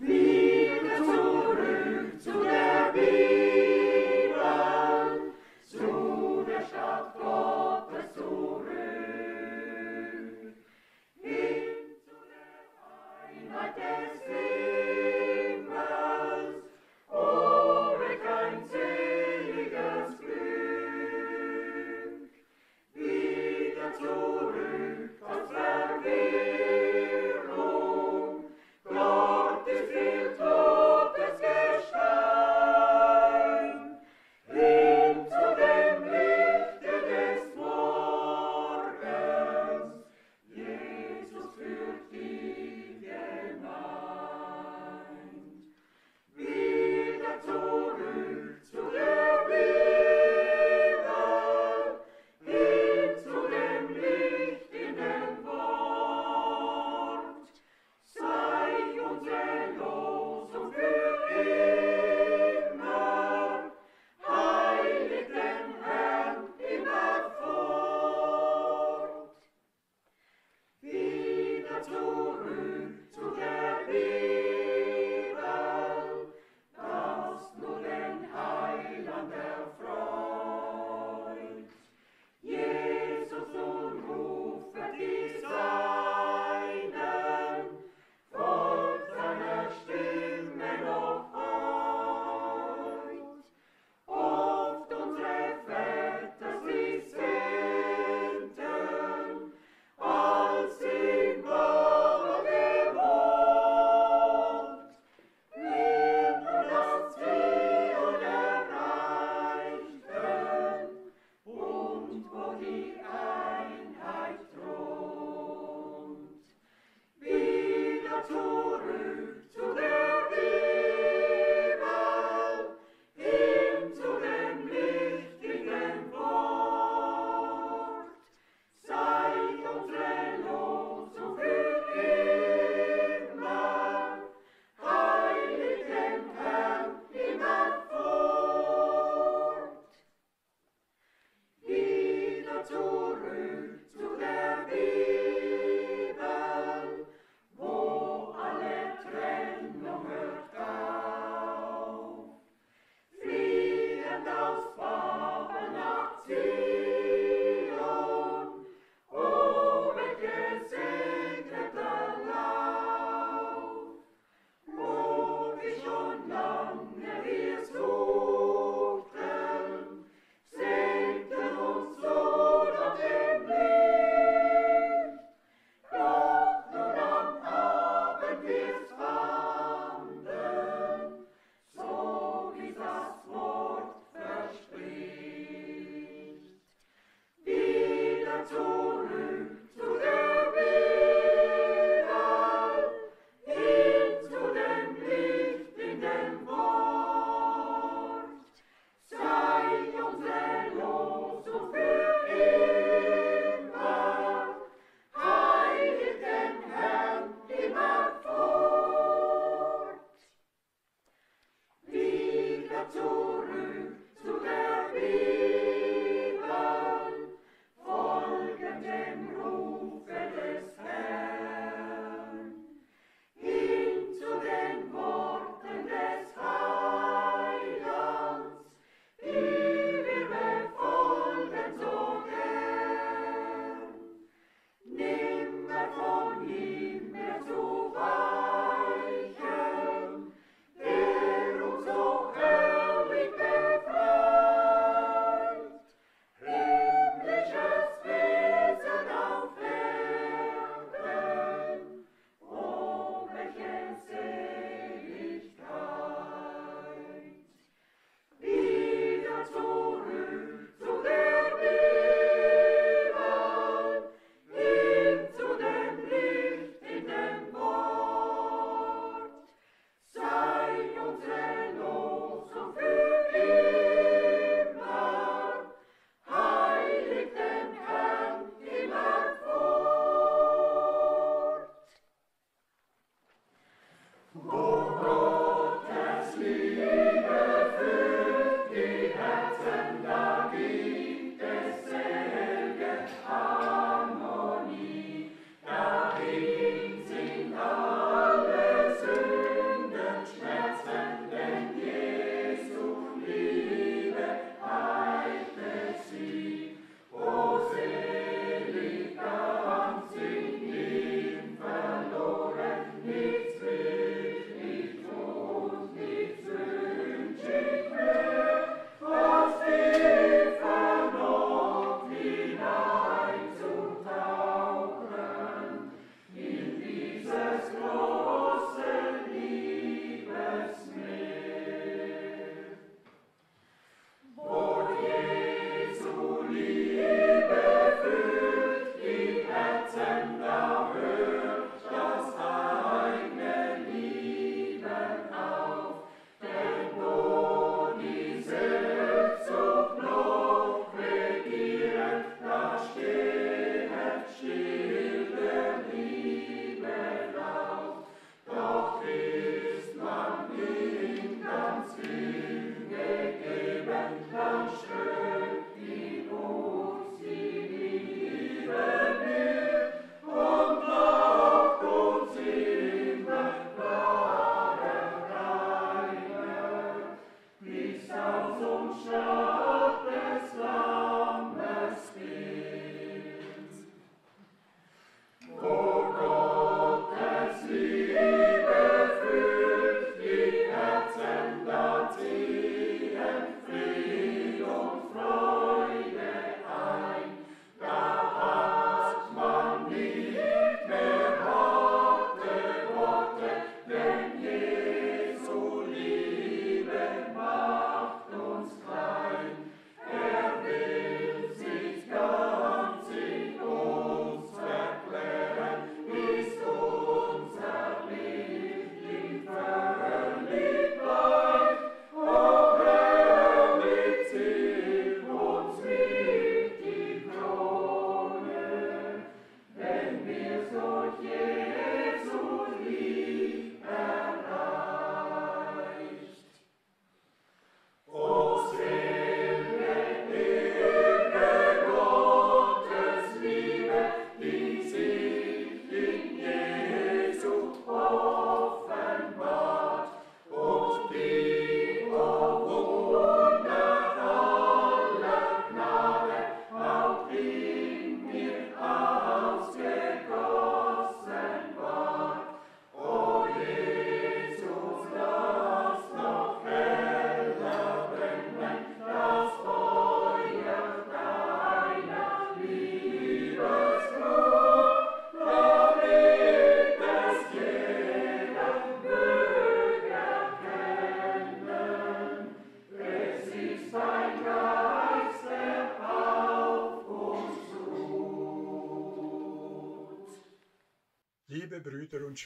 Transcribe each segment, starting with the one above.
Be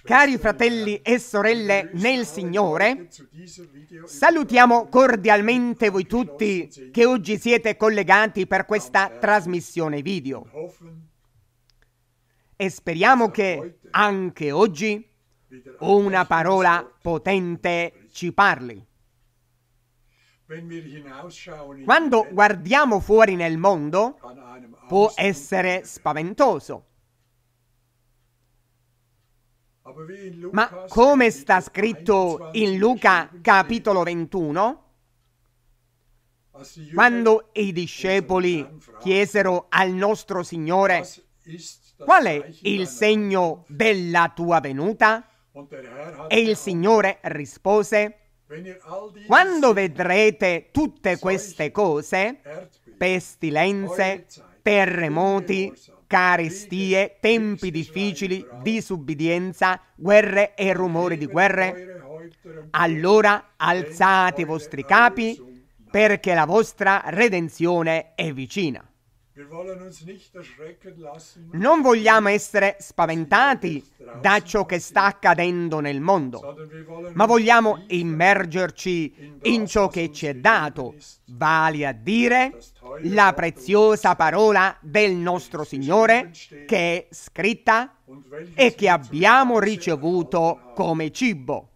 Cari fratelli e sorelle nel Signore, salutiamo cordialmente voi tutti che oggi siete collegati per questa trasmissione video. E speriamo che anche oggi una parola potente ci parli. Quando guardiamo fuori nel mondo può essere spaventoso ma come sta scritto in Luca capitolo 21, quando i discepoli chiesero al nostro Signore qual è il segno della tua venuta, e il Signore rispose, quando vedrete tutte queste cose, pestilenze, terremoti, carestie, tempi difficili, disubbidienza, guerre e rumori di guerre? Allora alzate i vostri capi perché la vostra redenzione è vicina. Non vogliamo essere spaventati da ciò che sta accadendo nel mondo, ma vogliamo immergerci in ciò che ci è dato, vale a dire la preziosa parola del nostro Signore che è scritta e che abbiamo ricevuto come cibo.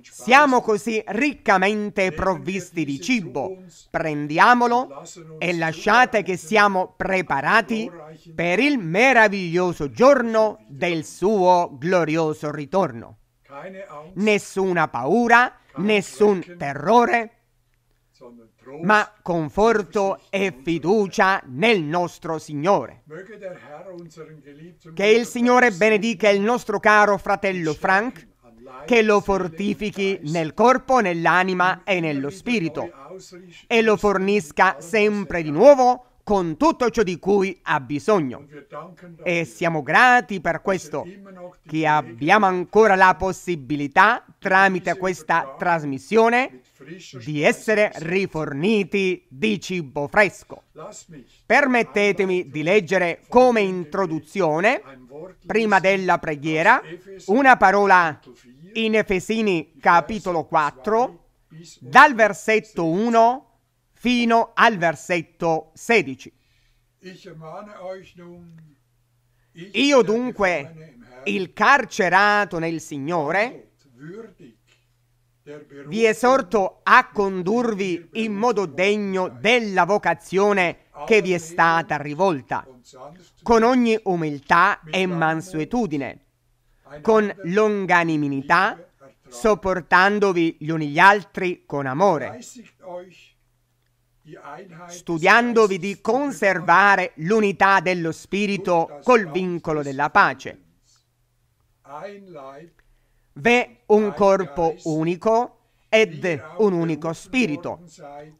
Siamo così riccamente provvisti di cibo. Prendiamolo e lasciate che siamo preparati per il meraviglioso giorno del suo glorioso ritorno. Nessuna paura, nessun terrore, ma conforto e fiducia nel nostro Signore. Che il Signore benedica il nostro caro fratello Frank, che lo fortifichi nel corpo, nell'anima e nello spirito, e lo fornisca sempre di nuovo con tutto ciò di cui ha bisogno. E siamo grati per questo, che abbiamo ancora la possibilità, tramite questa trasmissione, di essere riforniti di cibo fresco. Permettetemi di leggere come introduzione, prima della preghiera, una parola in Efesini capitolo 4, dal versetto 1 fino al versetto 16. Io dunque, il carcerato nel Signore, vi esorto a condurvi in modo degno della vocazione che vi è stata rivolta, con ogni umiltà e mansuetudine, con longanimità, sopportandovi gli uni gli altri con amore, studiandovi di conservare l'unità dello spirito col vincolo della pace. V'è un corpo unico ed un unico spirito,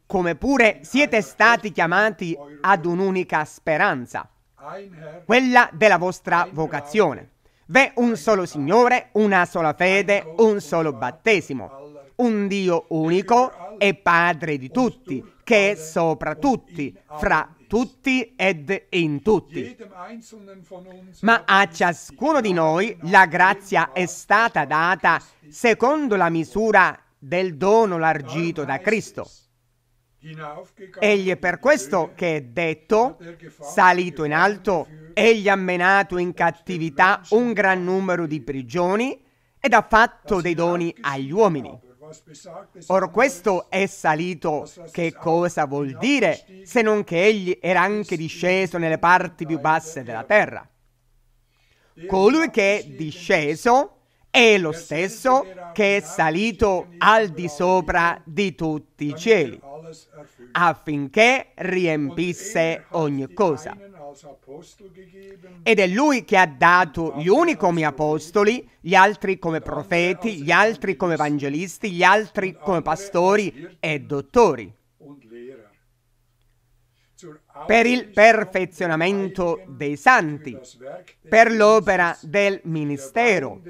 come pure siete stati chiamati ad un'unica speranza, quella della vostra vocazione. V'è un solo Signore, una sola fede, un solo battesimo, un Dio unico e Padre di tutti, che è sopra tutti, fra tutti ed in tutti. Ma a ciascuno di noi la grazia è stata data secondo la misura del dono largito da Cristo. Egli è per questo che è detto, salito in alto, egli ha menato in cattività un gran numero di prigioni ed ha fatto dei doni agli uomini. Ora questo è salito, che cosa vuol dire, se non che egli era anche disceso nelle parti più basse della terra? Colui che è disceso è lo stesso che è salito al di sopra di tutti i cieli, affinché riempisse ogni cosa. Ed è lui che ha dato gli uni come apostoli, gli altri come profeti, gli altri come evangelisti, gli altri come pastori e dottori per il perfezionamento dei santi, per l'opera del ministero,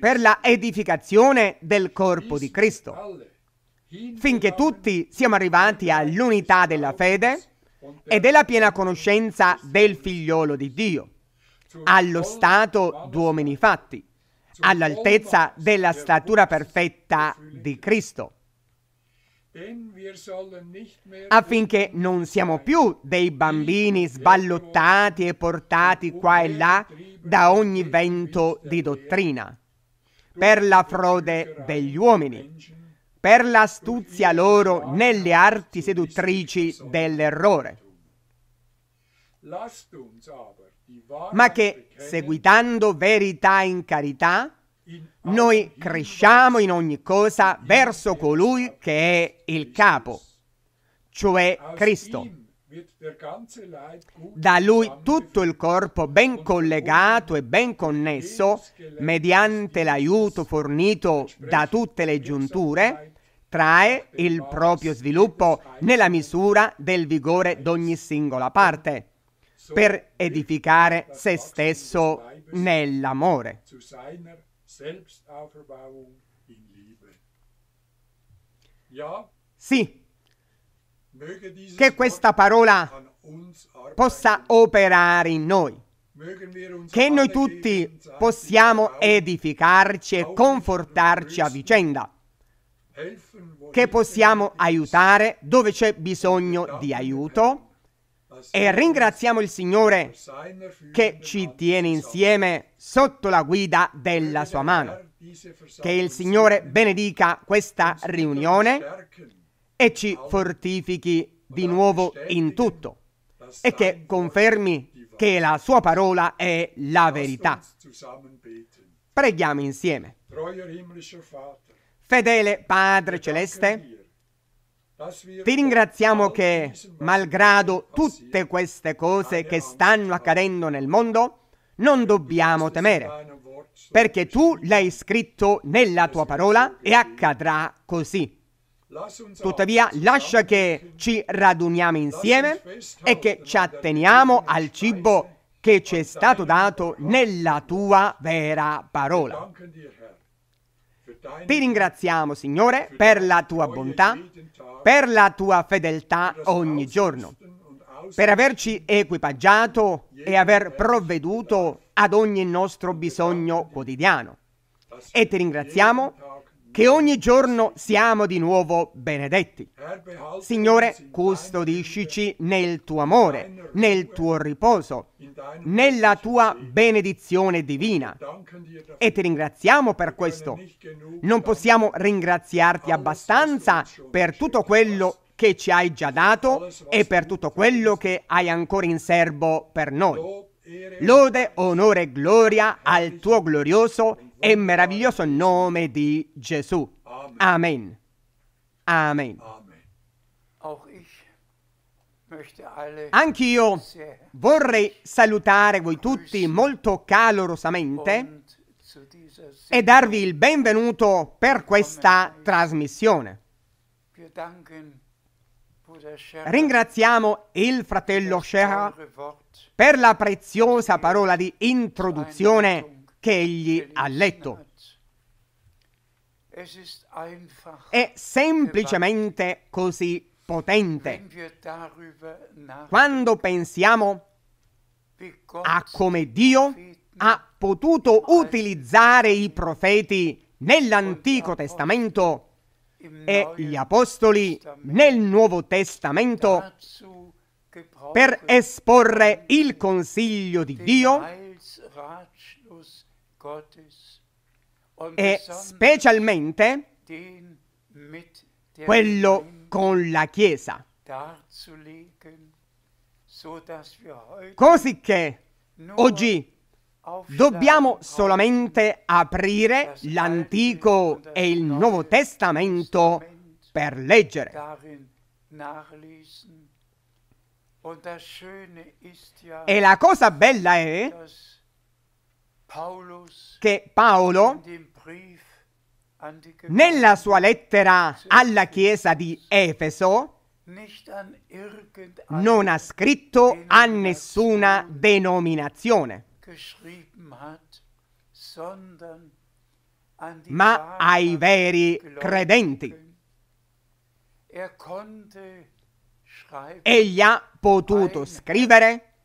per la edificazione del corpo di Cristo, finché tutti siamo arrivati all'unità della fede e della piena conoscenza del figliolo di Dio, allo stato d'uomini fatti, all'altezza della statura perfetta di Cristo affinché non siamo più dei bambini sballottati e portati qua e là da ogni vento di dottrina, per la frode degli uomini, per l'astuzia loro nelle arti seduttrici dell'errore. Ma che, seguitando verità in carità, noi cresciamo in ogni cosa verso colui che è il capo, cioè Cristo. Da lui tutto il corpo ben collegato e ben connesso, mediante l'aiuto fornito da tutte le giunture, trae il proprio sviluppo nella misura del vigore d'ogni singola parte, per edificare se stesso nell'amore. Selbstauferbauung in Liebe. Ja? Sì. Che questa parola possa operare in noi. Che noi tutti possiamo edificarci e confortarci a vicenda. Che possiamo aiutare dove c'è bisogno di aiuto e ringraziamo il Signore che ci tiene insieme sotto la guida della sua mano. Che il Signore benedica questa riunione e ci fortifichi di nuovo in tutto e che confermi che la sua parola è la verità. Preghiamo insieme. Fedele Padre Celeste, ti ringraziamo che, malgrado tutte queste cose che stanno accadendo nel mondo, non dobbiamo temere, perché tu l'hai scritto nella tua parola e accadrà così. Tuttavia, lascia che ci raduniamo insieme e che ci atteniamo al cibo che ci è stato dato nella tua vera parola. Ti ringraziamo, Signore, per la tua bontà, per la tua fedeltà ogni giorno, per averci equipaggiato e aver provveduto ad ogni nostro bisogno quotidiano. E ti ringraziamo che ogni giorno siamo di nuovo benedetti. Signore, custodiscici nel tuo amore, nel tuo riposo, nella tua benedizione divina. E ti ringraziamo per questo. Non possiamo ringraziarti abbastanza per tutto quello che ci hai già dato e per tutto quello che hai ancora in serbo per noi. Lode, onore e gloria al tuo glorioso e meraviglioso nome di Gesù. Amen. Amen. Anch'io vorrei salutare voi tutti molto calorosamente e darvi il benvenuto per questa trasmissione. Ringraziamo il fratello Sherra per la preziosa parola di introduzione che egli ha letto. È semplicemente così potente. Quando pensiamo a come Dio ha potuto utilizzare i profeti nell'Antico Testamento e gli Apostoli nel Nuovo Testamento per esporre il consiglio di Dio e specialmente quello con la Chiesa. Così che oggi dobbiamo solamente aprire l'Antico e il Nuovo Testamento per leggere. E la cosa bella è che Paolo nella sua lettera alla Chiesa di Efeso non ha scritto a nessuna denominazione, ma ai veri credenti. Er Egli ha potuto scrivere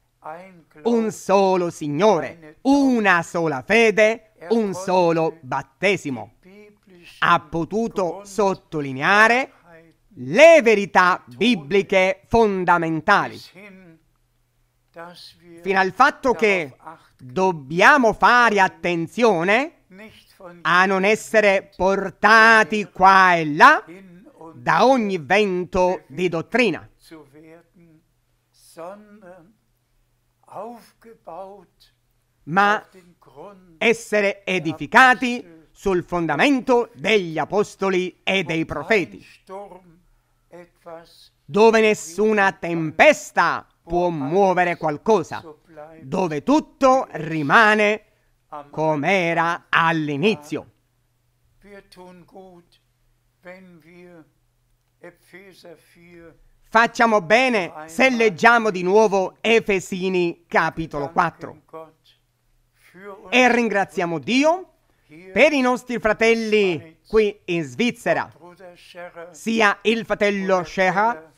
un solo Signore, una sola fede, un solo battesimo. Ha potuto sottolineare le verità bibliche fondamentali, fino al fatto che dobbiamo fare attenzione a non essere portati qua e là da ogni vento di dottrina, ma essere edificati sul fondamento degli apostoli e dei profeti, dove nessuna tempesta può muovere qualcosa, dove tutto rimane come era all'inizio. Wir tun gut, wenn wir Epheser 4 Facciamo bene ah, se leggiamo di nuovo Efesini capitolo 4. E ringraziamo Dio per i nostri fratelli qui in Svizzera, sia il fratello Scherer,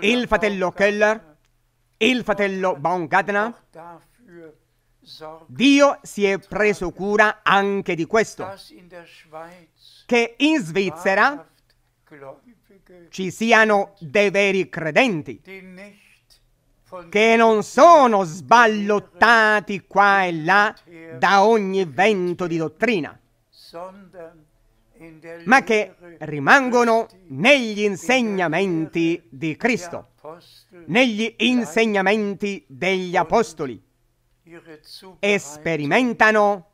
il fratello Keller, il fratello Baumgartner. Dio si è preso cura anche di questo, che in Svizzera ci siano dei veri credenti che non sono sballottati qua e là da ogni vento di dottrina, ma che rimangono negli insegnamenti di Cristo, negli insegnamenti degli Apostoli, e sperimentano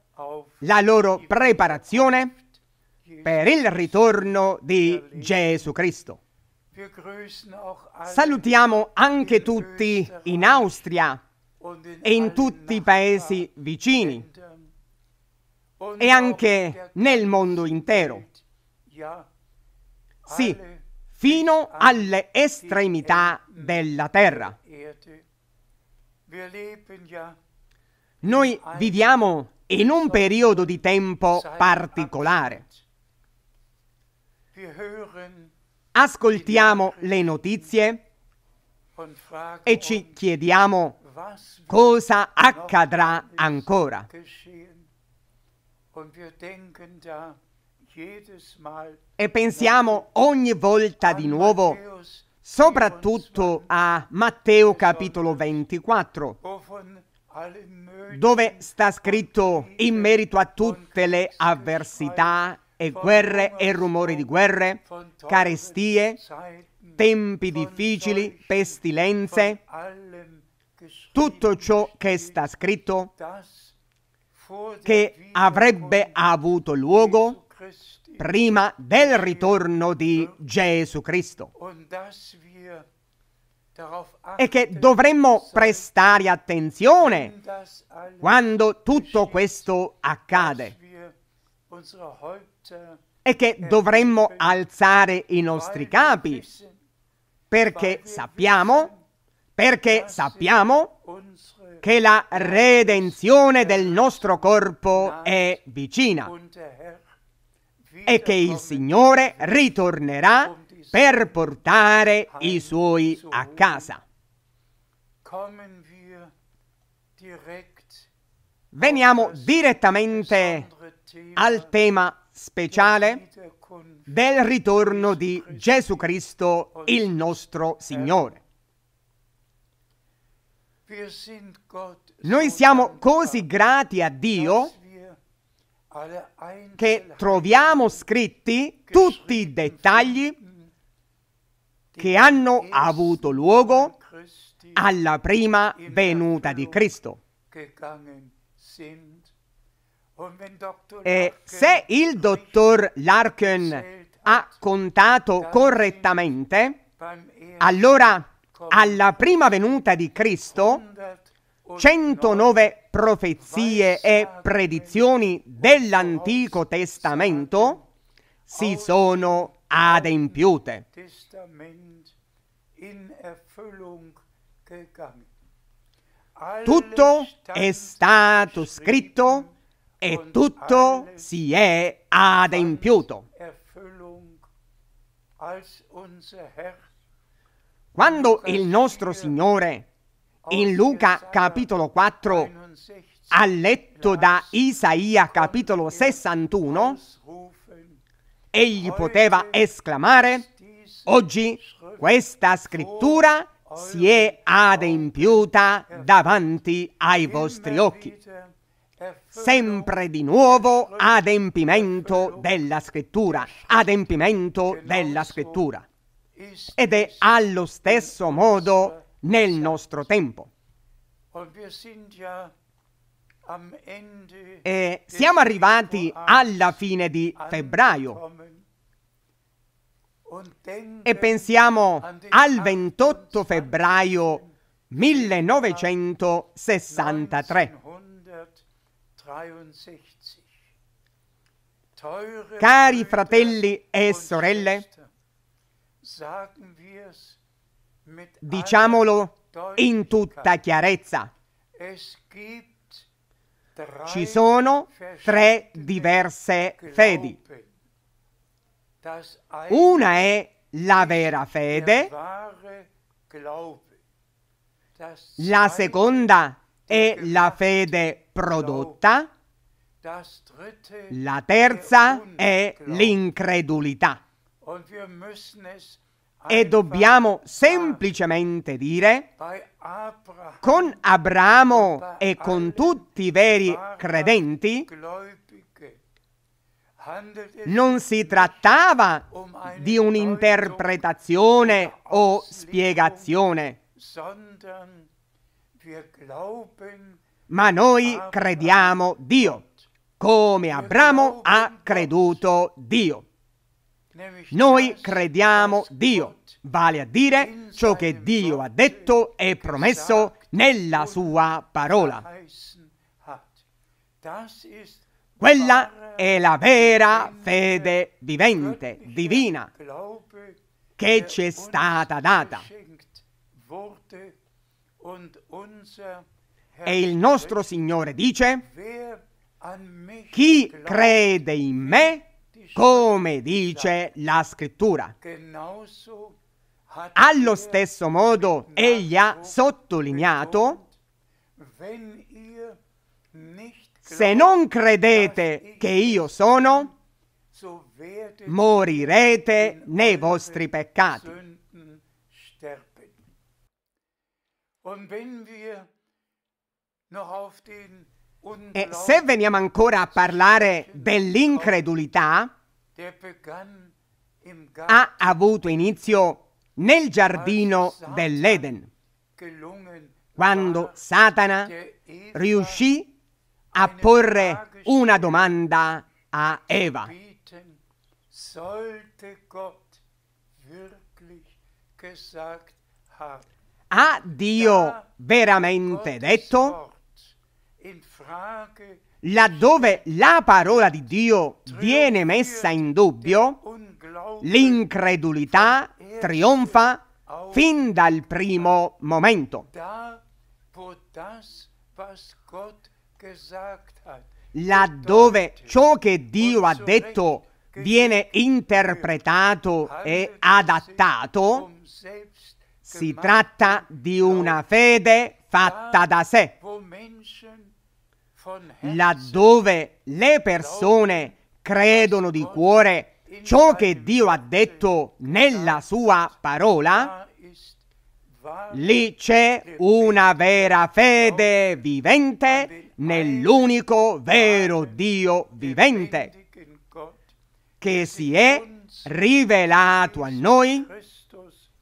la loro preparazione per il ritorno di Gesù Cristo. Salutiamo anche tutti in Austria e in tutti i paesi vicini e anche nel mondo intero. Sì, fino alle estremità della terra. Noi viviamo in un periodo di tempo particolare ascoltiamo le notizie e ci chiediamo cosa accadrà ancora. E pensiamo ogni volta di nuovo soprattutto a Matteo capitolo 24, dove sta scritto in merito a tutte le avversità e guerre e rumori di guerre, carestie, tempi difficili, pestilenze, tutto ciò che sta scritto che avrebbe avuto luogo prima del ritorno di Gesù Cristo e che dovremmo prestare attenzione quando tutto questo accade e che eh, dovremmo alzare i nostri capi, perché sappiamo, perché ah, sappiamo che la redenzione del nostro corpo è vicina e che il Signore ritornerà per portare i suoi a casa. Veniamo direttamente al tema speciale del ritorno di Gesù Cristo, il nostro Signore. Noi siamo così grati a Dio che troviamo scritti tutti i dettagli che hanno avuto luogo alla prima venuta di Cristo e eh, se il dottor Larkin ha contato correttamente, allora alla prima venuta di Cristo 109 profezie e predizioni dell'Antico Testamento si sono adempiute. Tutto è stato scritto e tutto si è adempiuto. Quando il nostro Signore in Luca capitolo 4 ha letto da Isaia capitolo 61, egli poteva esclamare, oggi questa scrittura si è adempiuta davanti ai vostri occhi sempre di nuovo adempimento della scrittura, adempimento della scrittura. Ed è allo stesso modo nel nostro tempo. E siamo arrivati alla fine di febbraio e pensiamo al 28 febbraio 1963. Cari fratelli e sorelle, diciamolo in tutta chiarezza. Ci sono tre diverse fedi. Una è la vera fede, la seconda è la fede prodotta. La terza è l'incredulità. E dobbiamo semplicemente dire, con Abramo e con tutti i veri credenti, non si trattava di un'interpretazione o spiegazione, ma noi crediamo Dio, come Abramo ha creduto Dio. Noi crediamo Dio, vale a dire ciò che Dio ha detto e promesso nella sua parola. Quella è la vera fede vivente, divina, che ci è stata data. E il nostro Signore dice, chi crede in me, come dice la scrittura. Allo er stesso modo egli ha sottolineato, se non credete che io sono, morirete nei vostri peccati. E se veniamo ancora a parlare dell'incredulità, ha avuto inizio nel giardino dell'Eden, quando Satana riuscì a porre una domanda a Eva. Sollte Gott wirklich gesagt haben. Ha Dio veramente detto? Laddove la parola di Dio viene messa in dubbio, l'incredulità trionfa fin dal primo momento. Laddove ciò che Dio ha detto viene interpretato e adattato, si tratta di una fede fatta da sé, laddove le persone credono di cuore ciò che Dio ha detto nella sua parola, lì c'è una vera fede vivente nell'unico vero Dio vivente che si è rivelato a noi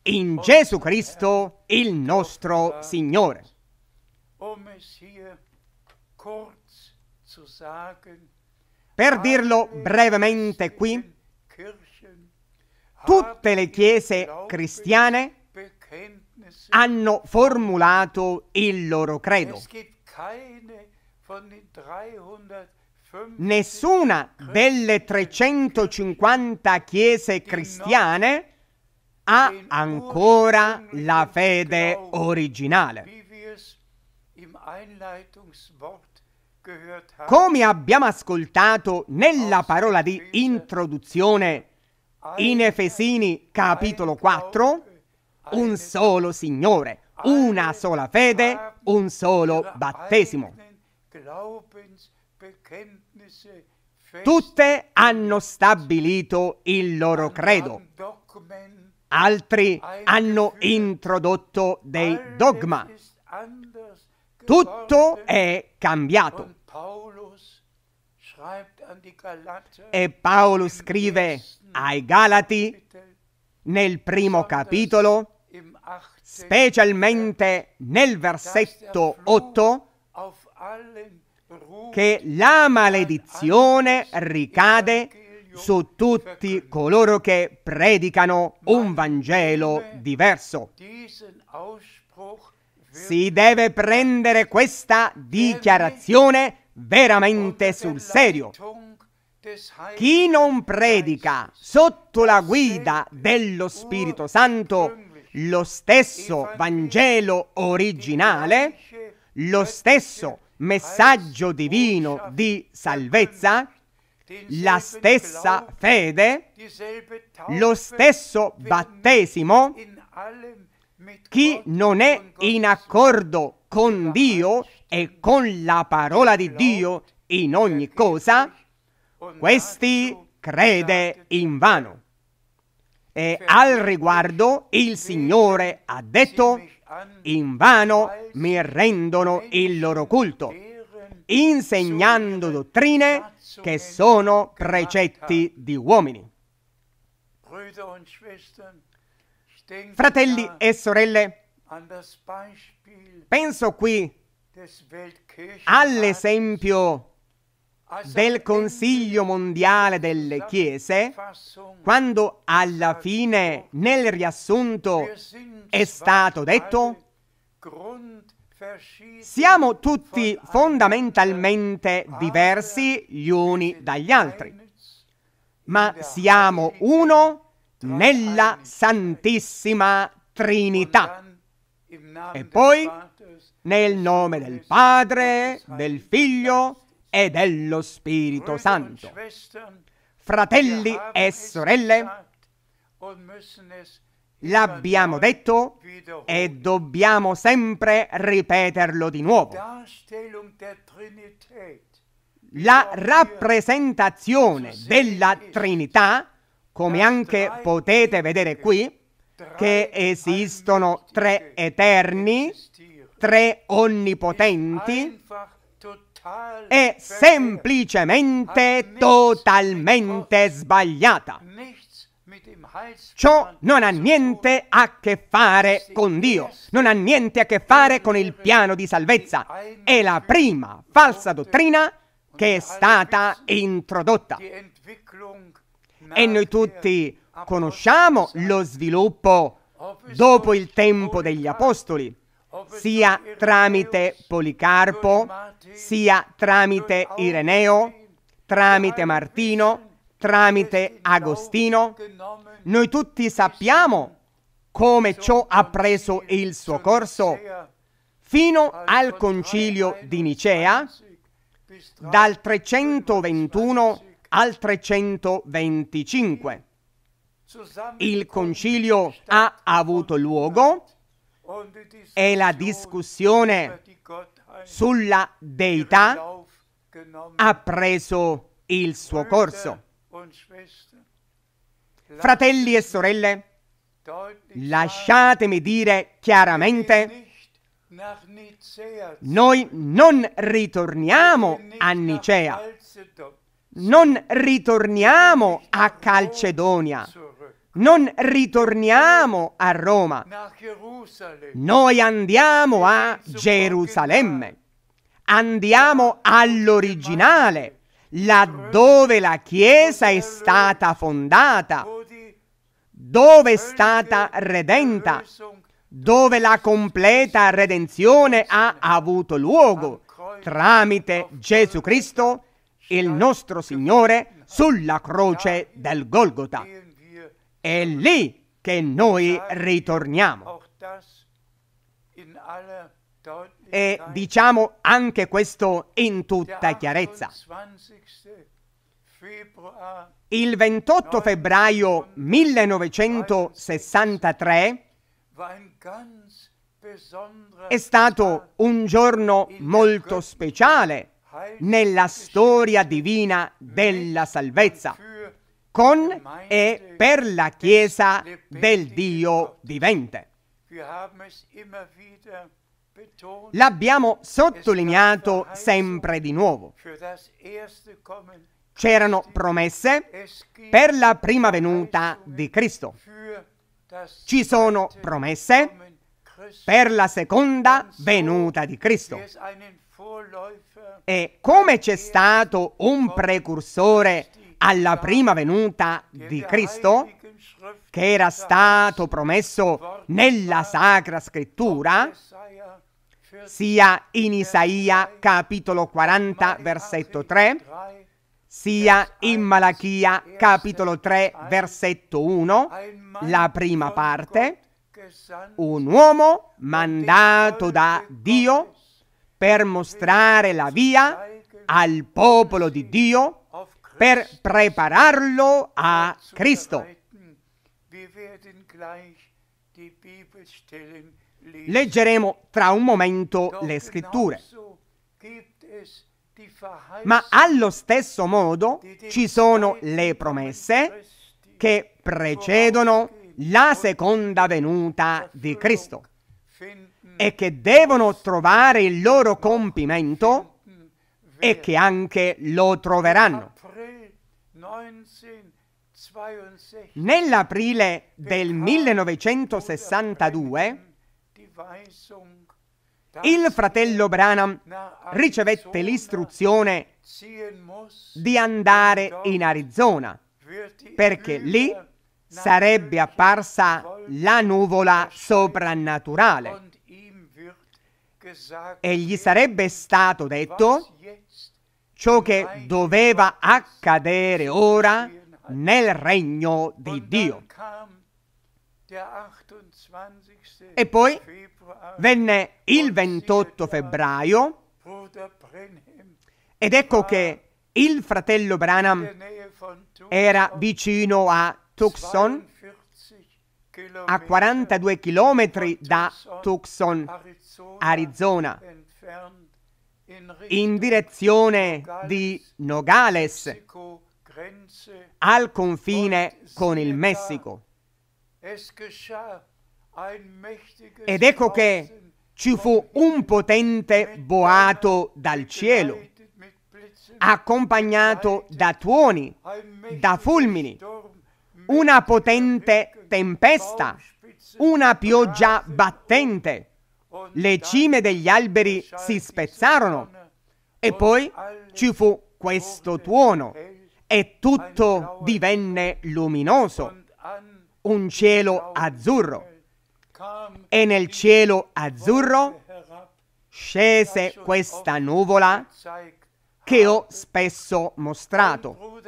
in Gesù Cristo, il nostro Signore. Per dirlo brevemente qui, tutte le chiese cristiane hanno formulato il loro credo. Nessuna delle 350 chiese cristiane ha ancora la fede originale. Come abbiamo ascoltato nella parola di introduzione in Efesini capitolo 4, un solo Signore, una sola fede, un solo battesimo. Tutte hanno stabilito il loro credo, Altri hanno introdotto dei dogma. Tutto è cambiato. E Paolo scrive ai Galati nel primo capitolo, specialmente nel versetto 8, er che la maledizione ricade su tutti coloro che predicano un Vangelo diverso. Si deve prendere questa dichiarazione veramente sul serio. Chi non predica sotto la guida dello Spirito Santo lo stesso Vangelo originale, lo stesso messaggio divino di salvezza, la stessa fede, lo stesso battesimo, chi non è in accordo con Dio e con la parola di Dio in ogni cosa, questi crede in vano. E al riguardo il Signore ha detto, in vano mi rendono il loro culto insegnando dottrine che sono precetti di uomini. Fratelli e sorelle, penso qui all'esempio del Consiglio mondiale delle Chiese, quando alla fine nel riassunto è stato detto siamo tutti fondamentalmente diversi gli uni dagli altri, ma siamo uno nella Santissima Trinità. E poi, nel nome del Padre, del Figlio e dello Spirito Santo. Fratelli e sorelle, L'abbiamo detto e dobbiamo sempre ripeterlo di nuovo. La rappresentazione della Trinità, come anche potete vedere qui, che esistono tre eterni, tre onnipotenti, è semplicemente totalmente sbagliata Ciò non ha niente a che fare con Dio, non ha niente a che fare con il piano di salvezza. È la prima falsa dottrina che è stata introdotta. E noi tutti conosciamo lo sviluppo dopo il tempo degli Apostoli, sia tramite Policarpo, sia tramite Ireneo, tramite Martino, tramite Agostino noi tutti sappiamo come ciò ha preso il suo corso fino al concilio di Nicea dal 321 al 325. Il concilio ha avuto luogo e la discussione sulla deità ha preso il suo corso. Fratelli e sorelle, lasciatemi dire chiaramente, noi non ritorniamo a Nicea, non ritorniamo a Calcedonia, non ritorniamo a Roma, noi andiamo a Gerusalemme, andiamo all'originale, laddove la Chiesa è stata fondata dove è stata redenta, dove la completa redenzione ha avuto luogo tramite Gesù Cristo, il nostro Signore, sulla croce del Golgota. È lì che noi ritorniamo. E diciamo anche questo in tutta chiarezza. Il 28 febbraio 1963 è stato un giorno molto speciale nella storia divina della salvezza, con e per la Chiesa del Dio vivente. L'abbiamo sottolineato sempre di nuovo c'erano promesse per la prima venuta di Cristo. Ci sono promesse per la seconda venuta di Cristo. E come c'è stato un precursore alla prima venuta di Cristo, che era stato promesso nella Sacra Scrittura, sia in Isaia capitolo 40 versetto 3, sia in Malachia capitolo 3 versetto 1, la prima parte, un uomo mandato da Dio per mostrare la via al popolo di Dio, per prepararlo a Cristo. Leggeremo tra un momento le scritture. Ma allo stesso modo ci sono le promesse che precedono la seconda venuta di Cristo e che devono trovare il loro compimento e che anche lo troveranno. Nell'aprile del 1962 il fratello Branham ricevette l'istruzione di andare in Arizona perché lì sarebbe apparsa la nuvola soprannaturale e gli sarebbe stato detto ciò che doveva accadere ora nel regno di Dio. E poi venne il 28 febbraio ed ecco che il fratello Branham era vicino a Tucson, a 42 chilometri da Tucson, Arizona, in direzione di Nogales, al confine con il Messico. Ed ecco che ci fu un potente boato dal cielo, accompagnato da tuoni, da fulmini, una potente tempesta, una pioggia battente. Le cime degli alberi si spezzarono e poi ci fu questo tuono e tutto divenne luminoso, un cielo azzurro e nel cielo azzurro scese questa nuvola che ho spesso mostrato.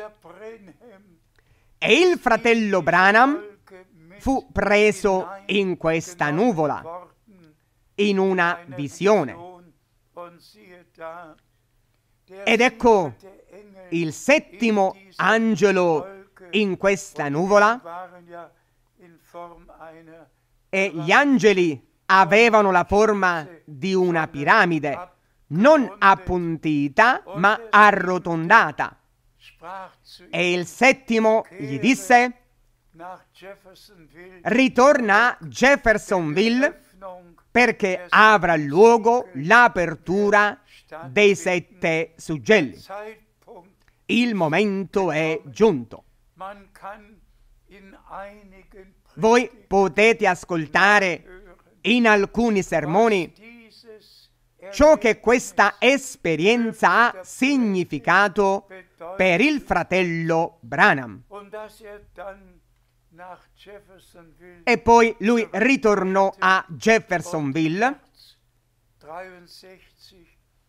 E il fratello Branham fu preso in questa nuvola, in una visione. Ed ecco il settimo angelo in questa nuvola e gli angeli avevano la forma di una piramide, non appuntita ma arrotondata. E il settimo gli disse, ritorna a Jeffersonville perché avrà luogo l'apertura dei sette suggelli. Il momento è giunto. Voi potete ascoltare in alcuni sermoni ciò che questa esperienza ha significato per il fratello Branham. E poi lui ritornò a Jeffersonville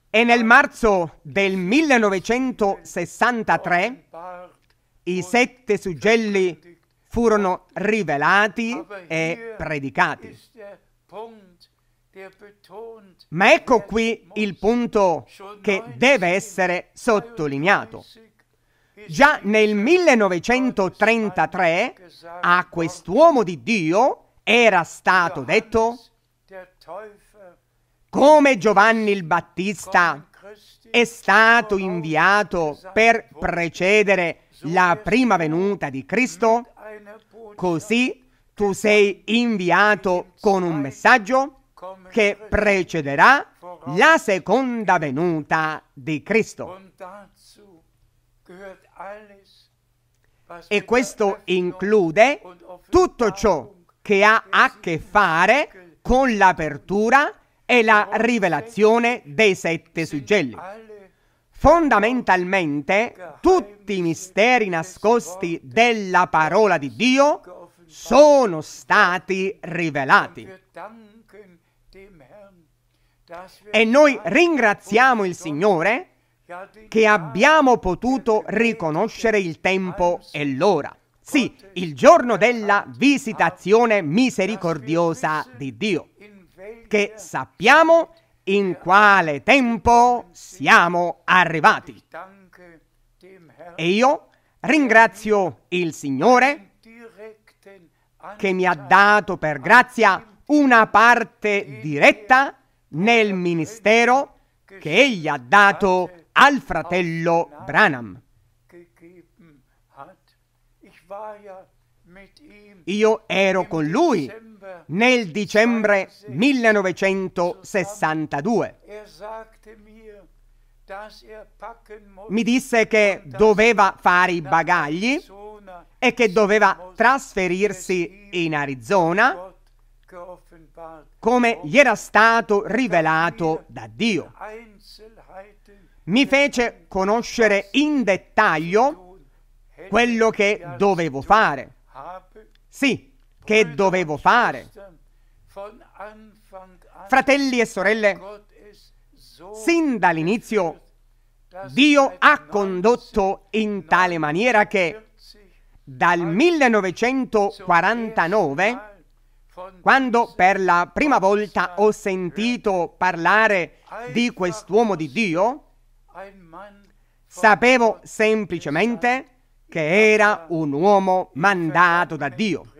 e nel marzo del 1963 i sette suggelli furono rivelati e predicati. Ma ecco qui il punto che deve essere sottolineato. Già nel 1933 a quest'uomo di Dio era stato detto come Giovanni il Battista è stato inviato per precedere la prima er venuta di Cristo, hm? Così tu sei inviato con un messaggio che precederà la seconda venuta di Cristo. E questo include tutto ciò che ha a che fare con l'apertura e la rivelazione dei sette suggelli Fondamentalmente tutti i misteri nascosti della parola di Dio sono stati rivelati. E noi ringraziamo il Signore che abbiamo potuto riconoscere il tempo e l'ora. Sì, il giorno della visitazione misericordiosa di Dio, che sappiamo in quale tempo siamo arrivati. E io ringrazio il Signore che mi ha dato per grazia una parte diretta nel ministero che egli ha dato al fratello Branham. Io ero con lui nel dicembre 1962. Mi disse che doveva fare i bagagli e che doveva trasferirsi in Arizona come gli era stato rivelato da Dio. Mi fece conoscere in dettaglio quello che dovevo fare. Sì, che dovevo fare. Fratelli e sorelle, sin dall'inizio Dio ha condotto in tale maniera che dal 1949, quando per la prima volta ho sentito parlare di quest'uomo di Dio, sapevo semplicemente che era un uomo mandato da Dio.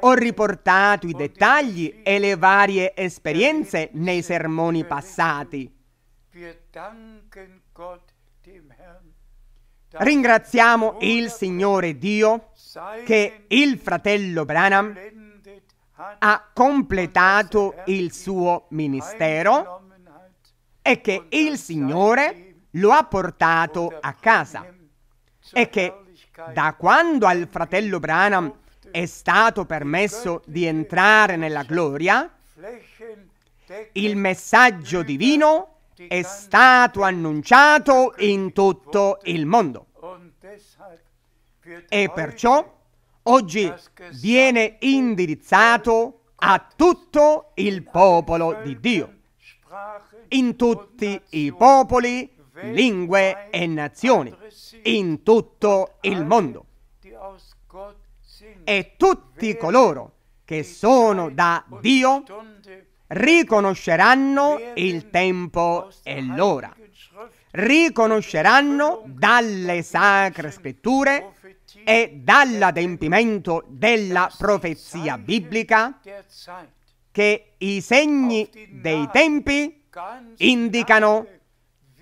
Ho riportato i dettagli e le varie esperienze nei sermoni passati. Ringraziamo il Signore Dio che il fratello Branham ha completato il suo ministero e che il Signore lo ha portato a casa e che da quando al fratello Branham è stato permesso di entrare nella gloria, il messaggio divino è stato annunciato in tutto il mondo. E perciò oggi viene indirizzato a tutto il popolo di Dio, in tutti i popoli, lingue e nazioni, in tutto il mondo e tutti coloro che sono da Dio riconosceranno il tempo e l'ora, riconosceranno dalle sacre scritture e dall'adempimento della profezia biblica che i segni dei tempi indicano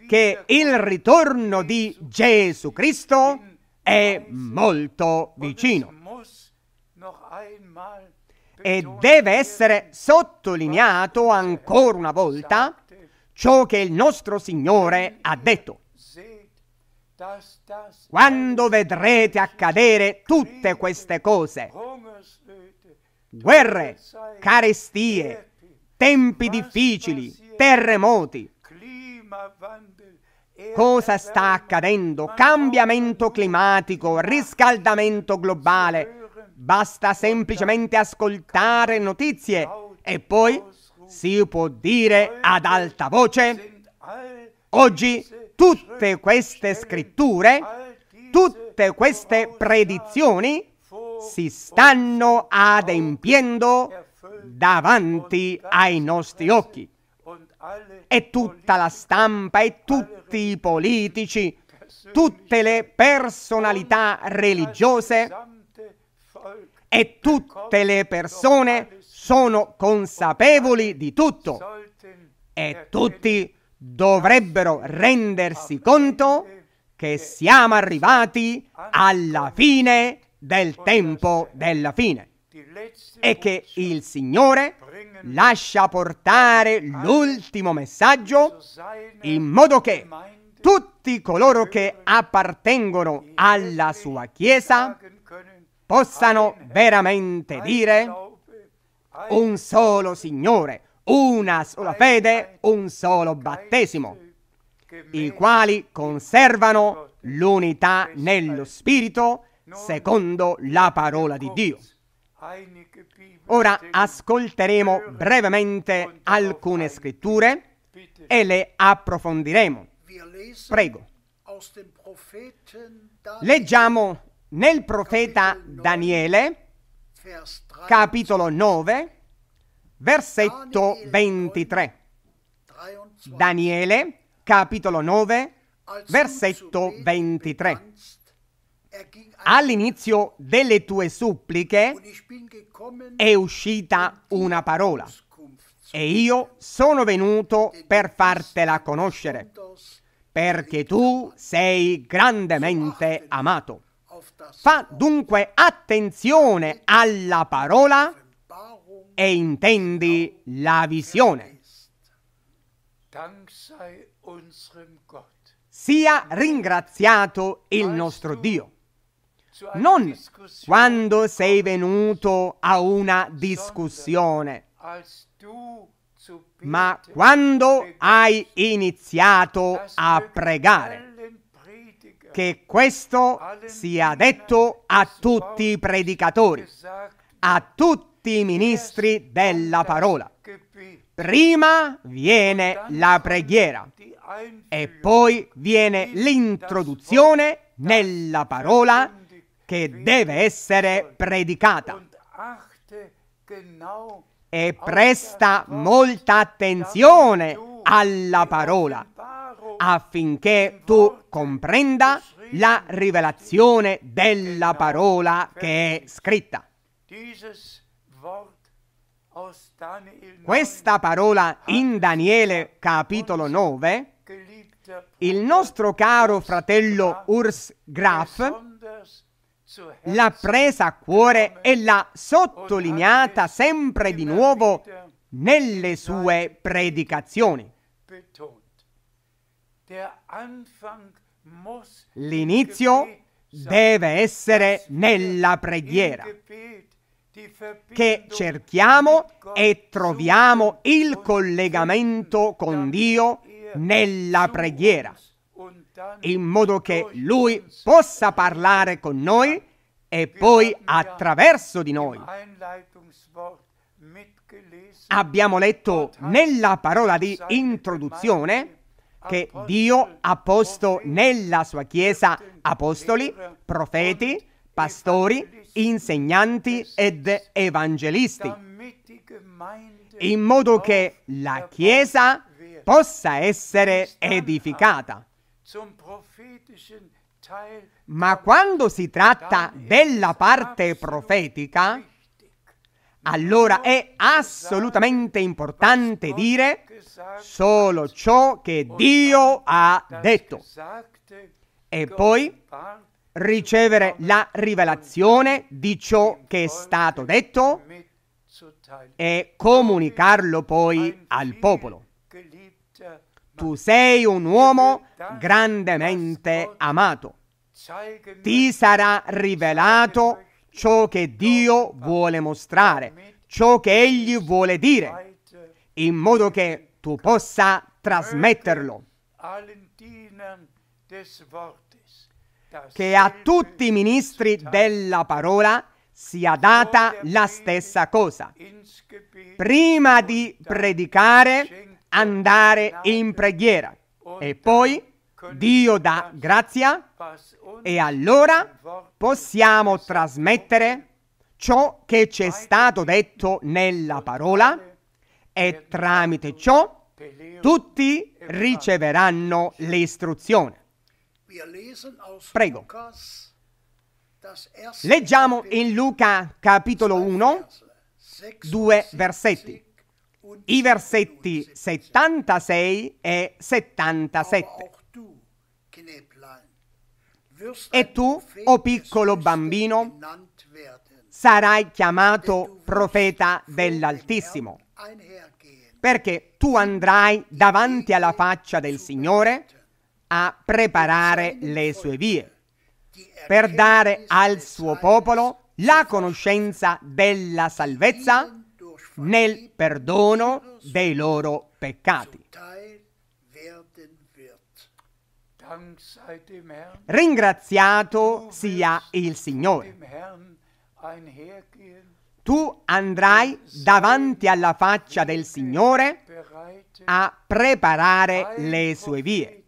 che il ritorno di Gesù Cristo è molto vicino. E deve essere sottolineato er ancora una volta ciò che il nostro Signore ha detto. Quando vedrete accadere tutte queste cose, guerre, carestie, tempi difficili, terremoti, cosa sta accadendo, cambiamento climatico, riscaldamento globale, Basta semplicemente ascoltare notizie e poi si può dire ad alta voce, oggi tutte queste scritture, tutte queste predizioni si stanno adempiendo davanti ai nostri occhi. E tutta la stampa e tutti i politici, tutte le personalità religiose e tutte le persone sono consapevoli di tutto e tutti dovrebbero rendersi conto che siamo arrivati alla fine del tempo della fine e che il Signore lascia portare l'ultimo messaggio in modo che tutti coloro che appartengono alla sua Chiesa possano veramente dire un solo Signore, una sola fede, un solo battesimo, i quali conservano l'unità nello Spirito secondo la parola di Dio. Ora ascolteremo brevemente alcune scritture e le approfondiremo. Prego. Leggiamo nel profeta Daniele, capitolo 9, versetto 23. Daniele, capitolo 9, versetto 23. All'inizio delle tue suppliche è uscita una parola e io sono venuto per fartela conoscere, perché tu sei grandemente amato. Fa dunque attenzione alla parola e intendi la visione. Sia ringraziato il nostro Dio. Non quando sei venuto a una discussione, ma quando hai iniziato a pregare che questo sia detto a tutti i predicatori, esatto. a tutti i ministri della parola. Prima viene la preghiera e poi viene l'introduzione nella parola che deve essere predicata. E presta molta attenzione alla parola affinché tu comprenda la rivelazione della parola che è scritta. Questa parola in Daniele capitolo 9, il nostro caro fratello Urs Graf l'ha presa a cuore e l'ha sottolineata sempre di nuovo nelle sue predicazioni. L'inizio deve essere er nella preghiera, che cerchiamo e troviamo il collegamento con Dio nella preghiera, in modo che Lui possa parlare con noi e poi attraverso di noi. Abbiamo letto nella parola di introduzione che Dio ha posto nella sua Chiesa apostoli, profeti, pastori, insegnanti ed evangelisti, in modo che la Chiesa possa essere edificata. Ma quando si tratta della parte profetica, allora è assolutamente importante dire solo ciò che Dio ha detto e poi ricevere la rivelazione di ciò che è stato detto e comunicarlo poi al popolo. Tu sei un uomo grandemente amato. Ti sarà rivelato ciò che Dio vuole mostrare, ciò che Egli vuole dire, in modo che tu possa trasmetterlo. Che a tutti i ministri della parola sia data la stessa cosa. Prima di predicare, andare in preghiera e poi Dio dà grazia e allora possiamo trasmettere ciò che ci è stato detto nella parola e tramite ciò tutti riceveranno l'istruzione. Prego. Leggiamo in Luca capitolo 1, due versetti, i versetti 76 e 77. E tu, o piccolo bambino, sarai chiamato profeta dell'Altissimo, perché tu andrai davanti alla faccia del Signore a preparare le sue vie, per dare al suo popolo la conoscenza della salvezza nel perdono dei loro peccati. Ringraziato sia il Signore. Tu andrai davanti alla faccia del Signore a preparare le sue vie.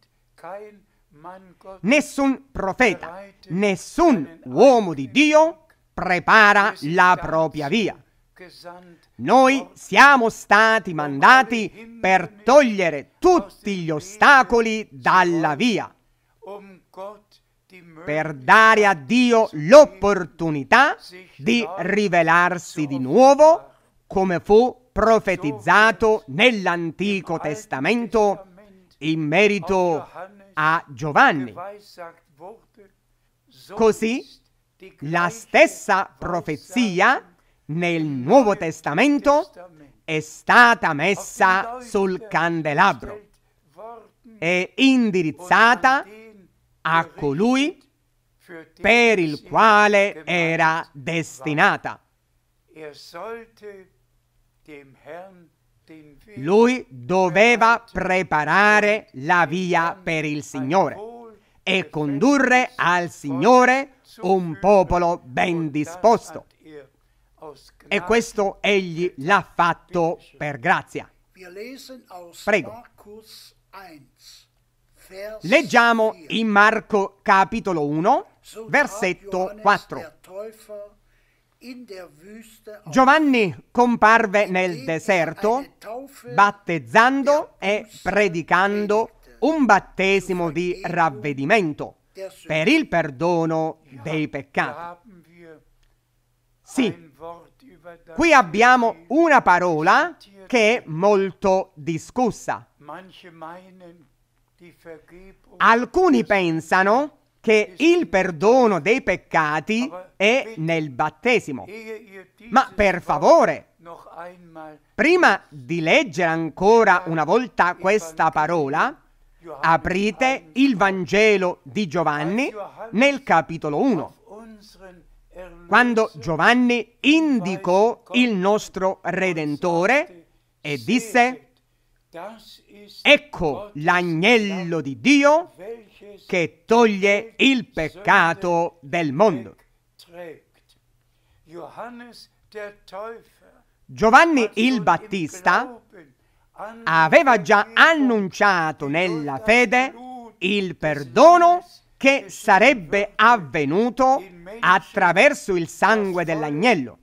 Nessun profeta, nessun uomo di Dio prepara la propria via. Noi siamo stati mandati per togliere tutti gli ostacoli dalla via, per dare a Dio l'opportunità di rivelarsi di nuovo come fu profetizzato nell'Antico Testamento in merito a Giovanni. Così la stessa profezia nel Nuovo Testamento è stata messa sul candelabro e indirizzata a colui per il quale era destinata. Lui doveva preparare la via per il Signore e condurre al Signore un popolo ben disposto. E questo egli l'ha fatto per grazia. Prego. Leggiamo in Marco capitolo 1, versetto 4. Giovanni comparve nel deserto battezzando e predicando un battesimo di ravvedimento per il perdono dei peccati. Sì, Qui abbiamo una parola che è molto discussa. Alcuni pensano che il perdono dei peccati è nel battesimo. Ma per favore, prima di leggere ancora una volta questa parola, aprite il Vangelo di Giovanni nel capitolo 1 quando Giovanni indicò il nostro Redentore e disse Ecco l'agnello di Dio che toglie il peccato del mondo. Giovanni il Battista aveva già annunciato nella fede il perdono che sarebbe avvenuto attraverso il sangue dell'agnello.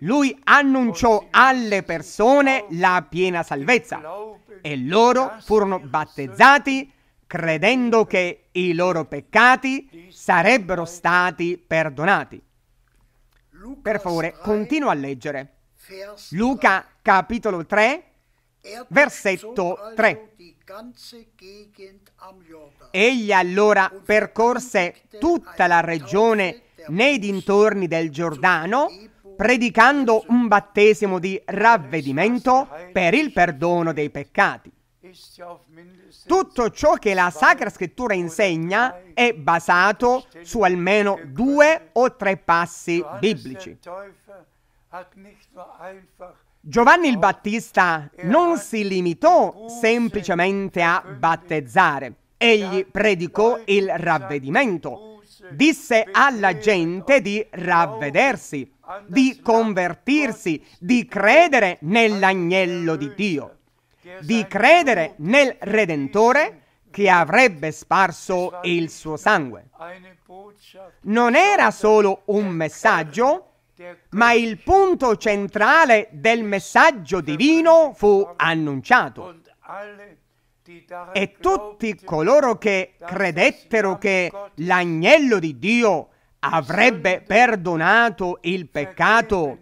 Lui annunciò alle persone la piena salvezza e loro furono battezzati credendo che i loro peccati sarebbero stati perdonati. Per favore, continua a leggere. Luca capitolo 3, Versetto 3. Egli allora percorse tutta la regione nei dintorni del Giordano, predicando un battesimo di ravvedimento per il perdono dei peccati. Tutto ciò che la Sacra Scrittura insegna è basato su almeno due o tre passi biblici. Giovanni il Battista non si limitò semplicemente a battezzare, egli predicò il ravvedimento, disse alla gente di ravvedersi, di convertirsi, di credere nell'agnello di Dio, di credere nel Redentore che avrebbe sparso il suo sangue. Non era solo un messaggio, ma il punto centrale del messaggio divino fu annunciato. E tutti coloro che credettero che l'agnello di Dio avrebbe perdonato il peccato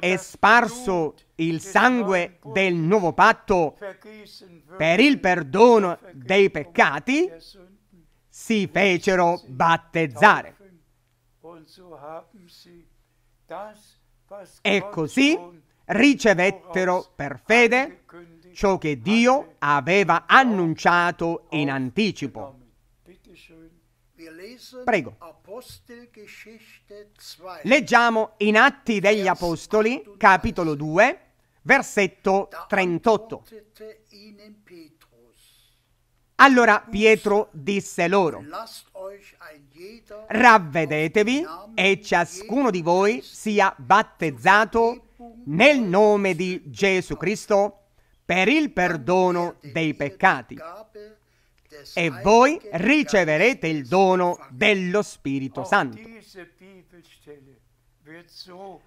e sparso il sangue del nuovo patto per il perdono dei peccati, si fecero battezzare. E così ricevettero per fede ciò che Dio aveva annunciato in anticipo. Prego. Leggiamo in Atti degli Apostoli, capitolo 2, versetto 38. Allora Pietro disse loro, Ravvedetevi e ciascuno di voi sia battezzato nel nome di Gesù Cristo per il perdono dei peccati e voi riceverete il dono dello Spirito Santo.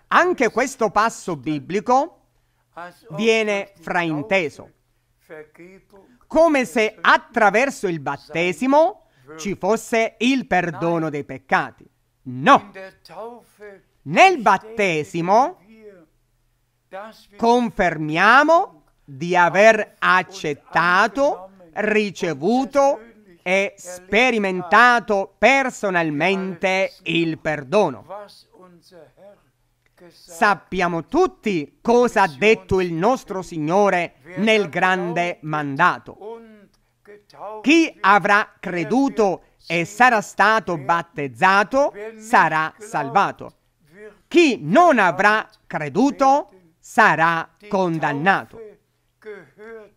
Anche questo passo biblico viene frainteso, come se attraverso il battesimo ci fosse il perdono dei peccati. No. Nel battesimo confermiamo di aver accettato, ricevuto e sperimentato personalmente il perdono. Sappiamo tutti cosa ha detto il nostro Signore nel grande mandato. Chi avrà creduto e sarà stato battezzato sarà salvato. Chi non avrà creduto sarà condannato.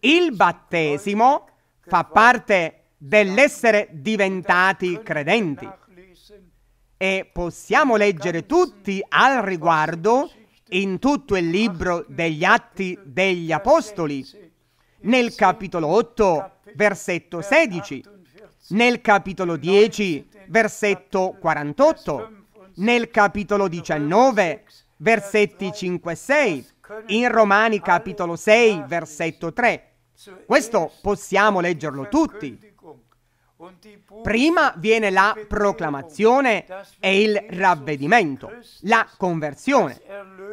Il battesimo fa parte dell'essere diventati credenti e possiamo leggere tutti al riguardo in tutto il libro degli Atti degli Apostoli nel capitolo 8, versetto 16, nel capitolo 10, versetto 48, nel capitolo 19, versetti 5 e 6, in Romani capitolo 6, versetto 3. Questo possiamo leggerlo tutti. Prima viene la proclamazione e il ravvedimento, la conversione,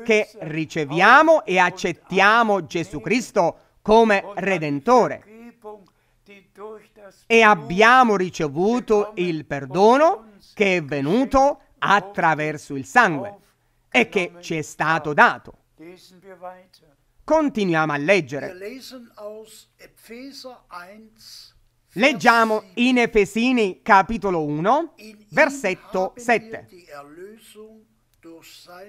che riceviamo e accettiamo Gesù Cristo come Redentore e abbiamo ricevuto il perdono che è venuto attraverso il sangue e che ci è stato dato. Continuiamo a leggere. Leggiamo in Efesini capitolo 1, versetto 7.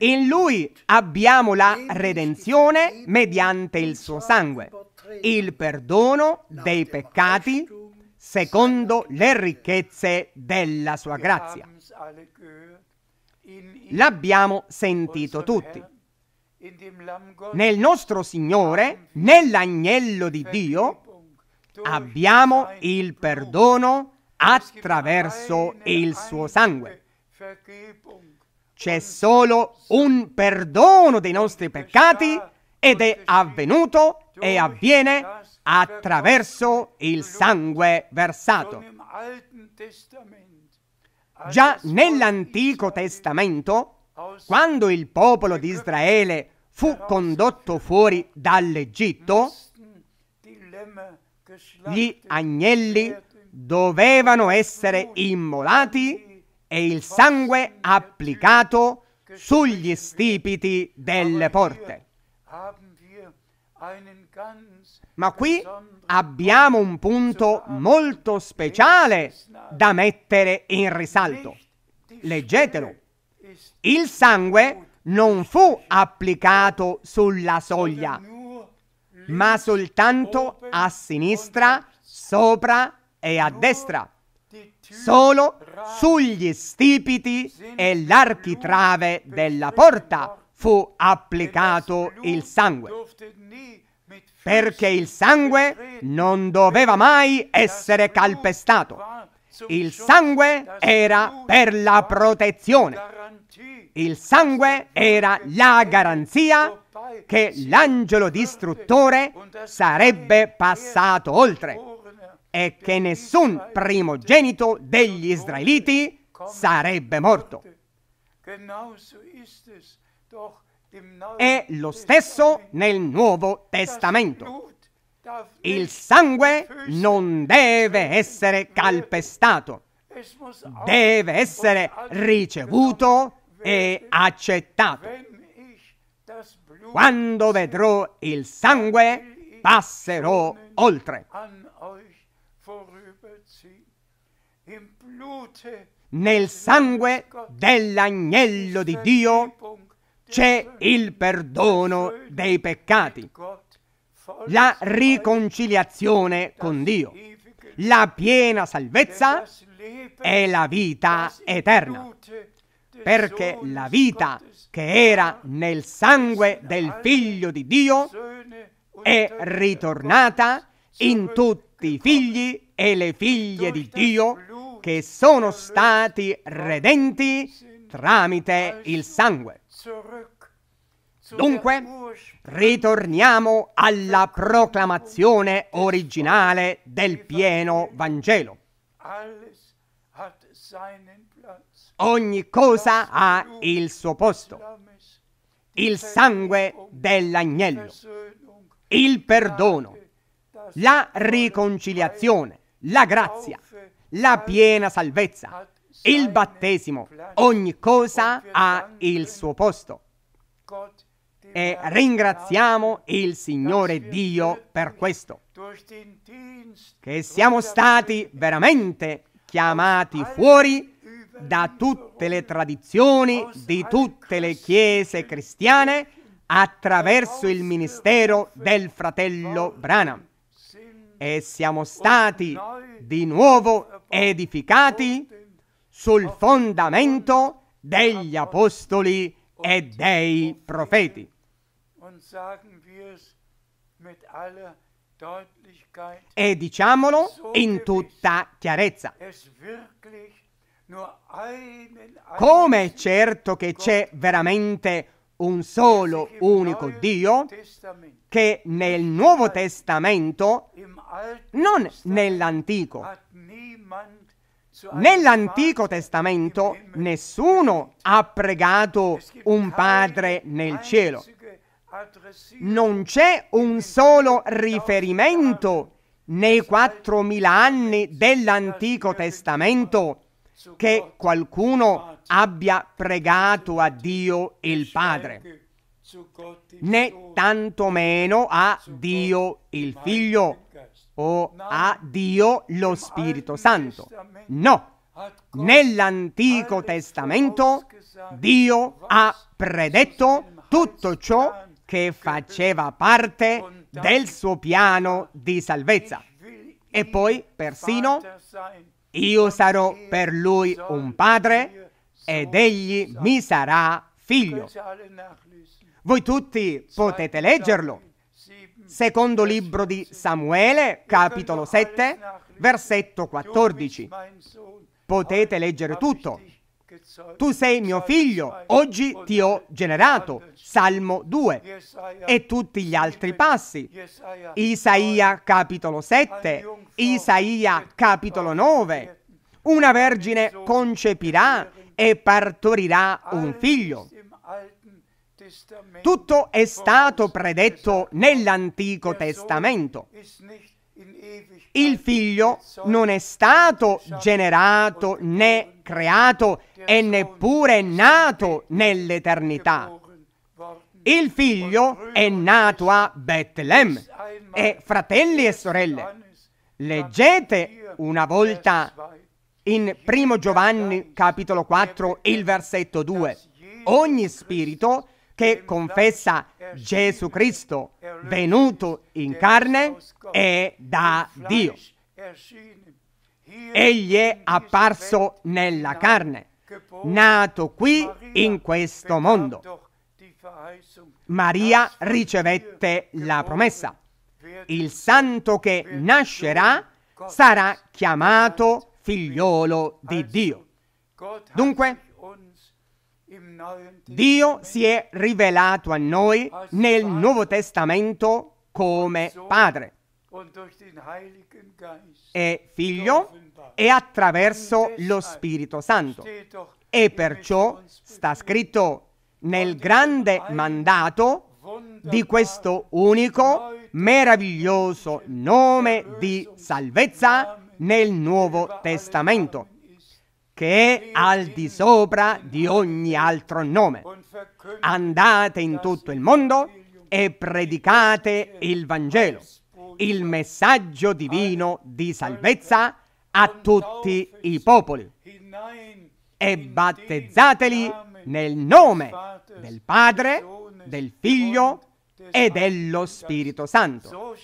In lui abbiamo la redenzione mediante il suo sangue il perdono dei peccati secondo le ricchezze della sua grazia. L'abbiamo sentito tutti. Nel nostro Signore, nell'agnello di Dio, abbiamo il perdono attraverso il suo sangue. C'è solo un perdono dei nostri peccati ed è avvenuto e avviene attraverso il sangue versato. Già nell'Antico Testamento, quando il popolo di Israele fu condotto fuori dall'Egitto, gli agnelli dovevano essere immolati e il sangue applicato sugli stipiti delle porte. Ma qui abbiamo un punto molto speciale da mettere in risalto. Leggetelo. Il sangue non fu applicato sulla soglia, ma soltanto a sinistra, sopra e a destra, solo sugli stipiti e l'architrave della porta fu applicato il sangue, perché il sangue non doveva mai essere calpestato. Il sangue era per la protezione. Il sangue era la garanzia che l'angelo distruttore sarebbe passato oltre e che nessun primogenito degli israeliti sarebbe morto. È lo stesso nel Nuovo Testamento. Il sangue non deve essere calpestato, deve essere ricevuto e accettato. Quando vedrò il sangue, passerò oltre. Nel sangue dell'agnello di Dio c'è il perdono dei peccati, la riconciliazione con Dio, la piena salvezza e la vita eterna. Perché la vita che era nel sangue del Figlio di Dio è ritornata in tutti i figli e le figlie di Dio che sono stati redenti tramite il sangue. Dunque, ritorniamo alla proclamazione originale del pieno Vangelo. Ogni cosa ha il suo posto. Il sangue dell'agnello, il perdono, la riconciliazione, la grazia, la piena salvezza, il battesimo. Ogni cosa ha il suo posto. E ringraziamo il Signore Dio per questo, che siamo stati veramente chiamati fuori da tutte le tradizioni di tutte le chiese cristiane attraverso il ministero del fratello Branham e siamo stati di nuovo edificati sul oh. fondamento degli apostoli e dei profeti. E diciamolo in tutta chiarezza. Come è certo che c'è veramente un solo unico Dio che nel Nuovo Testamento, non nell'Antico, Nell'Antico Testamento nessuno ha pregato un padre nel cielo. Non c'è un solo riferimento nei 4.000 anni dell'Antico Testamento che qualcuno abbia pregato a Dio il Padre, né tantomeno a Dio il Figlio o a Dio lo Spirito Santo. No, nell'Antico Testamento Dio ha predetto tutto ciò che faceva parte del suo piano di salvezza. E poi persino io sarò per lui un padre ed egli mi sarà figlio. Voi tutti potete leggerlo Secondo libro di Samuele, capitolo 7, versetto 14. Potete leggere tutto. Tu sei mio figlio, oggi ti ho generato. Salmo 2. E tutti gli altri passi. Isaia capitolo 7, Isaia capitolo 9. Una vergine concepirà e partorirà un figlio. Tutto è stato predetto nell'Antico Testamento. Il figlio non è stato generato né creato e neppure nato nell'eternità. Il figlio è nato a Betlemme. E fratelli e sorelle, leggete una volta in 1 Giovanni capitolo 4 il versetto 2. Ogni spirito che confessa Gesù Cristo venuto in carne è da Dio. Egli è apparso nella carne, nato qui in questo mondo. Maria ricevette la promessa. Il santo che nascerà sarà chiamato figliolo di Dio. Dunque, Dio si è rivelato a noi nel Nuovo Testamento come Padre e Figlio e attraverso lo Spirito Santo. E perciò sta scritto nel grande mandato di questo unico meraviglioso nome di salvezza nel Nuovo Testamento che è al di sopra di ogni altro nome. Andate in tutto il mondo e predicate il Vangelo, il messaggio divino di salvezza a tutti i popoli e battezzateli nel nome del Padre, del Figlio e dello Spirito Santo.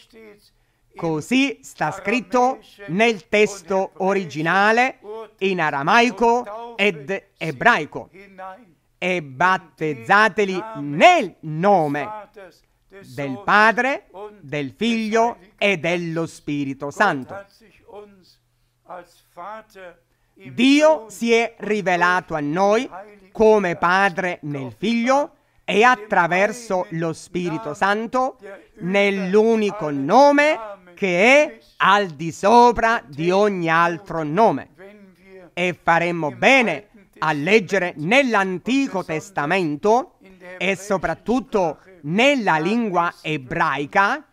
Così sta scritto nel testo originale in aramaico ed ebraico. E battezzateli nel nome del Padre, del Figlio e dello Spirito Santo. Dio si è rivelato a noi come Padre nel Figlio e attraverso lo Spirito Santo nell'unico nome che è al di sopra di ogni altro nome. E faremmo bene a leggere nell'Antico Testamento e soprattutto nella lingua ebraica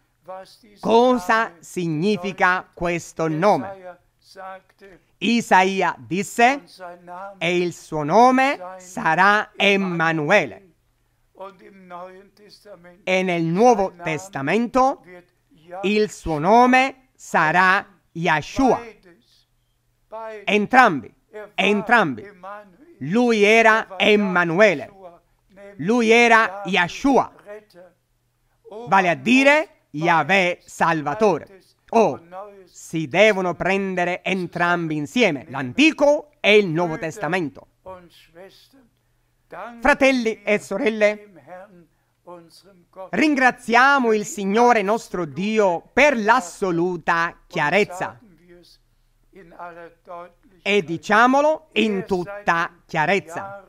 cosa significa questo nome. Isaia disse e il suo nome sarà Emanuele. E nel Nuovo Testamento il suo nome sarà Yahshua. Entrambi, entrambi. Lui era Emanuele. Lui era Yahshua. Vale a dire Yahweh Salvatore. Oh, si devono prendere entrambi insieme, l'Antico e il Nuovo Testamento. Fratelli e sorelle, Ringraziamo il Signore nostro Dio per l'assoluta chiarezza. E diciamolo in tutta chiarezza.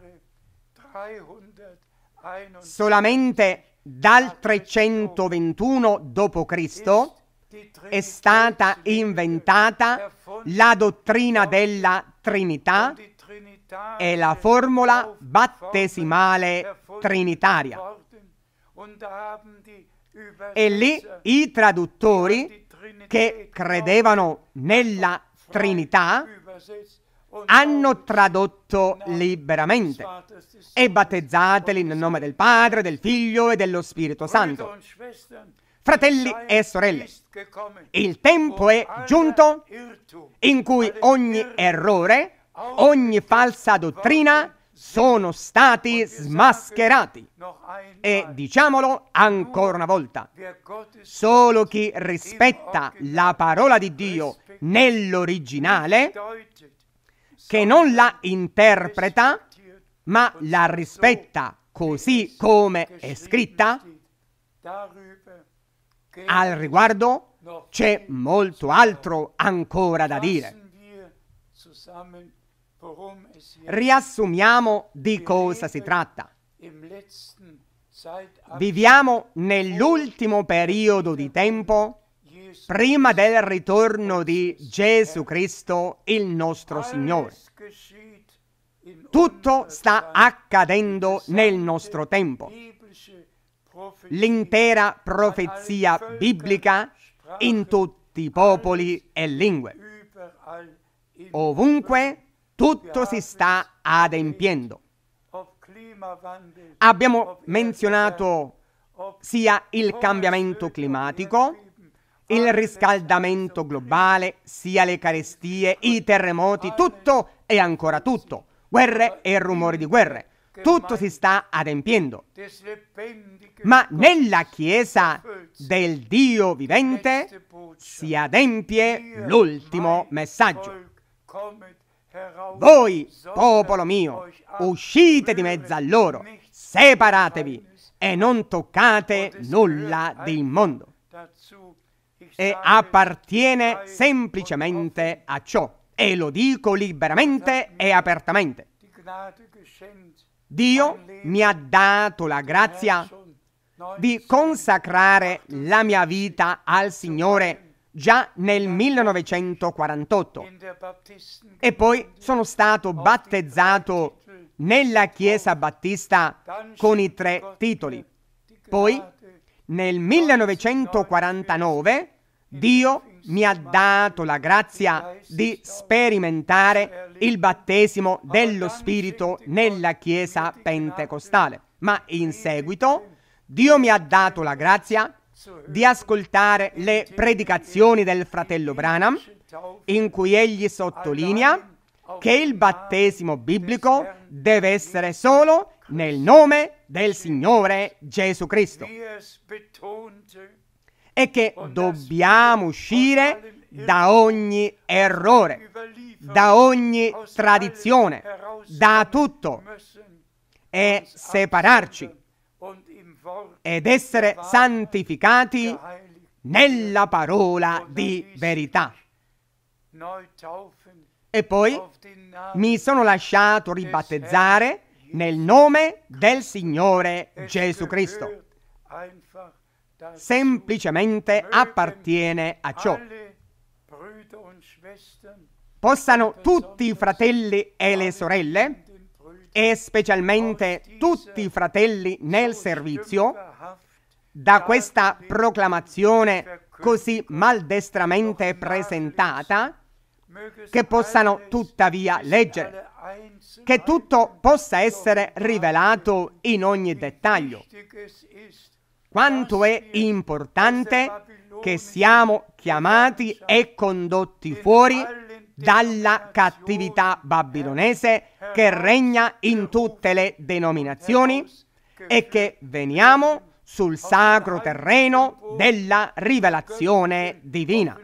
Solamente dal 321 d.C. è stata inventata la dottrina della Trinità e la formula battesimale trinitaria. E lì i traduttori che credevano nella Trinità hanno tradotto liberamente e battezzateli nel nome del Padre, del Figlio e dello Spirito Santo. Fratelli e sorelle, il tempo è um giunto in cui ogni errore, ogni falsa dottrina sono stati smascherati. E diciamolo ancora una volta, solo chi rispetta la parola di Dio nell'originale, che non la interpreta, ma la rispetta così come è scritta, al riguardo c'è molto altro ancora da dire. Riassumiamo di cosa si tratta. Viviamo nell'ultimo periodo di tempo prima del ritorno di Gesù Cristo, il nostro Signore. Tutto sta accadendo nel nostro tempo. L'intera profezia biblica in tutti i popoli e lingue. Ovunque tutto si sta adempiendo. Abbiamo menzionato sia il cambiamento climatico, il riscaldamento globale, sia le carestie, i terremoti, tutto e ancora tutto, guerre e rumori di guerre. Tutto si sta adempiendo. Ma nella Chiesa del Dio vivente si adempie l'ultimo messaggio. Voi, popolo mio, uscite di mezzo a loro, separatevi e non toccate nulla del mondo. E appartiene semplicemente a ciò, e lo dico liberamente e apertamente. Dio mi ha dato la grazia di consacrare la mia vita al Signore già nel 1948 e poi sono stato battezzato nella Chiesa Battista con i tre titoli. Poi nel 1949 Dio mi ha dato la grazia di sperimentare il battesimo dello Spirito nella Chiesa pentecostale. Ma in seguito Dio mi ha dato la grazia di di ascoltare le predicazioni del fratello Branham, in cui egli sottolinea che il battesimo biblico deve essere solo nel nome del Signore Gesù Cristo e che dobbiamo uscire da ogni errore, da ogni tradizione, da tutto e separarci ed essere santificati nella parola di verità. E poi mi sono lasciato ribattezzare nel nome del Signore Gesù Cristo. Semplicemente appartiene a ciò. Possano tutti i fratelli e le sorelle e specialmente tutti i fratelli nel servizio da questa proclamazione così maldestramente presentata che possano tuttavia leggere, che tutto possa essere rivelato in ogni dettaglio. Quanto è importante che siamo chiamati e condotti fuori dalla cattività babilonese che regna in tutte le denominazioni e che veniamo sul sacro terreno della rivelazione divina.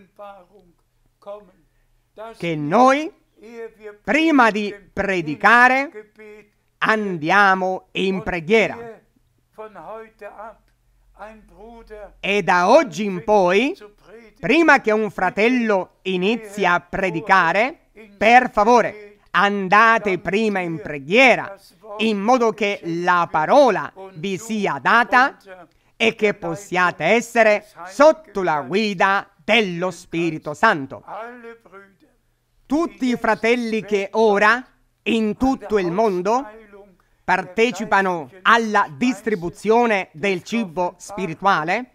Che noi, prima di predicare, andiamo in preghiera. E da oggi in poi Prima che un fratello inizi a predicare, per favore, andate prima in preghiera, in modo che la parola vi sia data e che possiate essere sotto la guida dello Spirito Santo. Tutti i fratelli che ora, in tutto il mondo, partecipano alla distribuzione del cibo spirituale,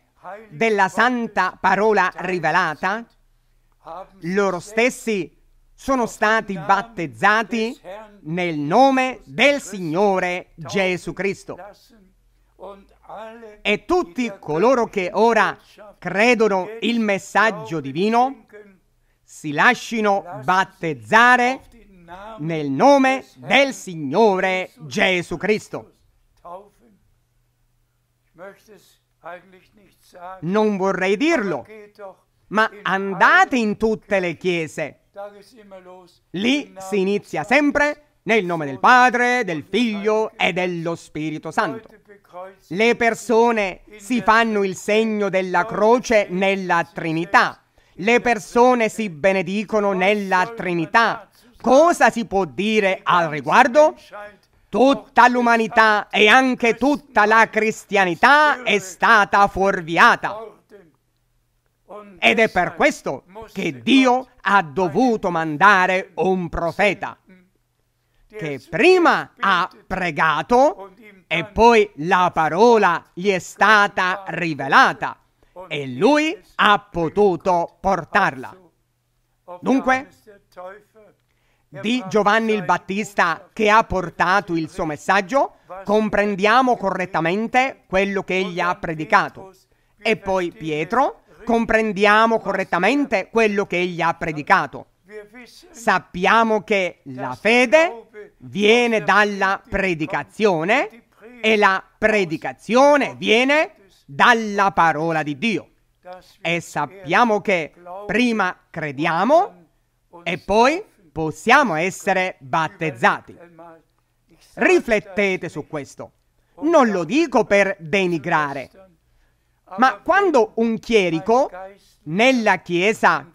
della santa parola rivelata, loro stessi sono stati battezzati nel nome del Signore Gesù Cristo. E tutti coloro che ora credono il messaggio divino si lascino battezzare nel nome del Signore Gesù Cristo. Non vorrei dirlo, ma andate in tutte le chiese. Lì si inizia sempre nel nome del Padre, del Figlio e dello Spirito Santo. Le persone si fanno il segno della croce nella Trinità. Le persone si benedicono nella Trinità. Cosa si può dire al riguardo? Tutta l'umanità e anche tutta la cristianità è stata fuorviata. Ed è per questo che Dio ha dovuto mandare un profeta che prima ha pregato e poi la parola gli è stata rivelata e lui ha potuto portarla. Dunque, di Giovanni il Battista che ha portato il suo messaggio, comprendiamo correttamente quello che egli ha predicato. E poi Pietro, comprendiamo correttamente quello che egli ha predicato. Sappiamo che la fede viene dalla predicazione e la predicazione viene dalla parola di Dio. E sappiamo che prima crediamo e poi possiamo essere battezzati. Riflettete su questo. Non lo dico per denigrare, ma quando un chierico nella chiesa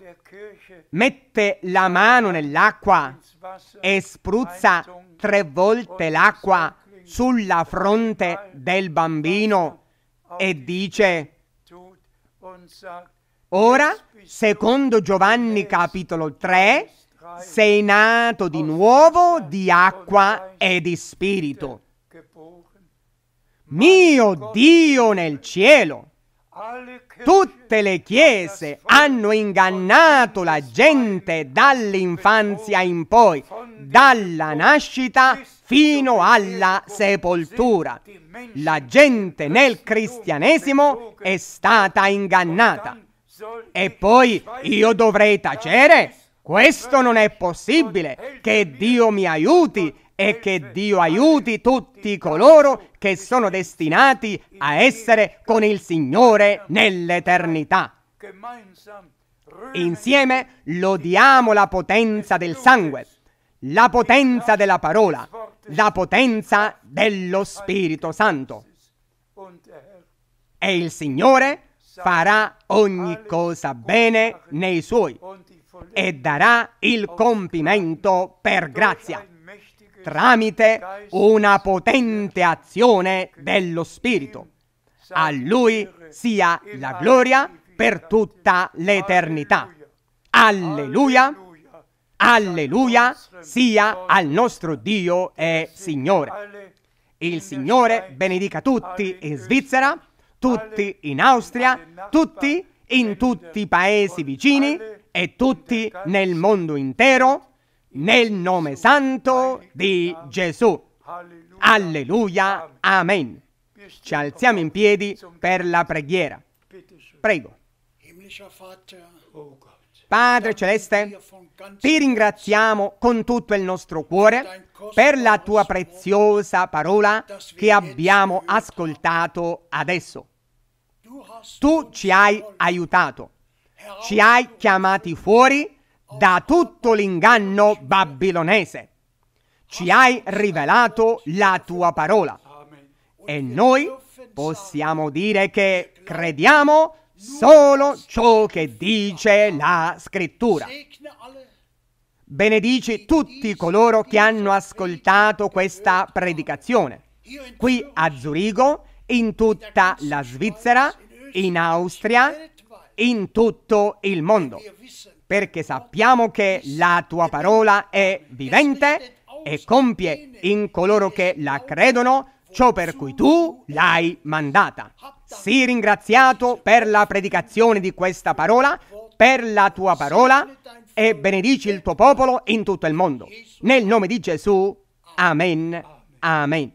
mette la mano nell'acqua e spruzza tre volte l'acqua sulla fronte del bambino e dice Ora, secondo Giovanni capitolo 3, sei nato di nuovo di acqua e di spirito. Mio Dio nel cielo! Tutte le chiese hanno ingannato la gente dall'infanzia in poi, dalla nascita fino alla sepoltura. La gente nel cristianesimo è stata ingannata. E poi io dovrei tacere? Questo non è possibile. Che Dio mi aiuti e che Dio aiuti tutti coloro che sono destinati a essere con il Signore nell'eternità. Insieme lodiamo la potenza del sangue, la potenza della parola, la potenza dello Spirito Santo. E il Signore farà ogni cosa bene nei suoi e darà il compimento per grazia tramite una potente azione dello Spirito. A Lui sia la gloria per tutta l'eternità. Alleluia! Alleluia sia al nostro Dio e Signore. Il Signore benedica tutti in Svizzera, tutti in Austria, tutti in tutti i paesi vicini, e tutti nel mondo intero, nel nome santo di Gesù. Alleluia, amen. Ci alziamo in piedi per la preghiera. Prego. Padre Celeste, ti ringraziamo con tutto il nostro cuore per la tua preziosa parola che abbiamo ascoltato adesso. Tu ci hai aiutato ci hai chiamati fuori da tutto l'inganno babilonese. Ci hai rivelato la tua parola. E noi possiamo dire che crediamo solo ciò che dice la scrittura. Benedici tutti coloro che hanno ascoltato questa predicazione, qui a Zurigo, in tutta la Svizzera, in Austria, in tutto il mondo, perché sappiamo che la tua parola è vivente e compie in coloro che la credono ciò per cui tu l'hai mandata. Sii ringraziato per la predicazione di questa parola, per la tua parola e benedici il tuo popolo in tutto il mondo. Nel nome di Gesù, amen, amen.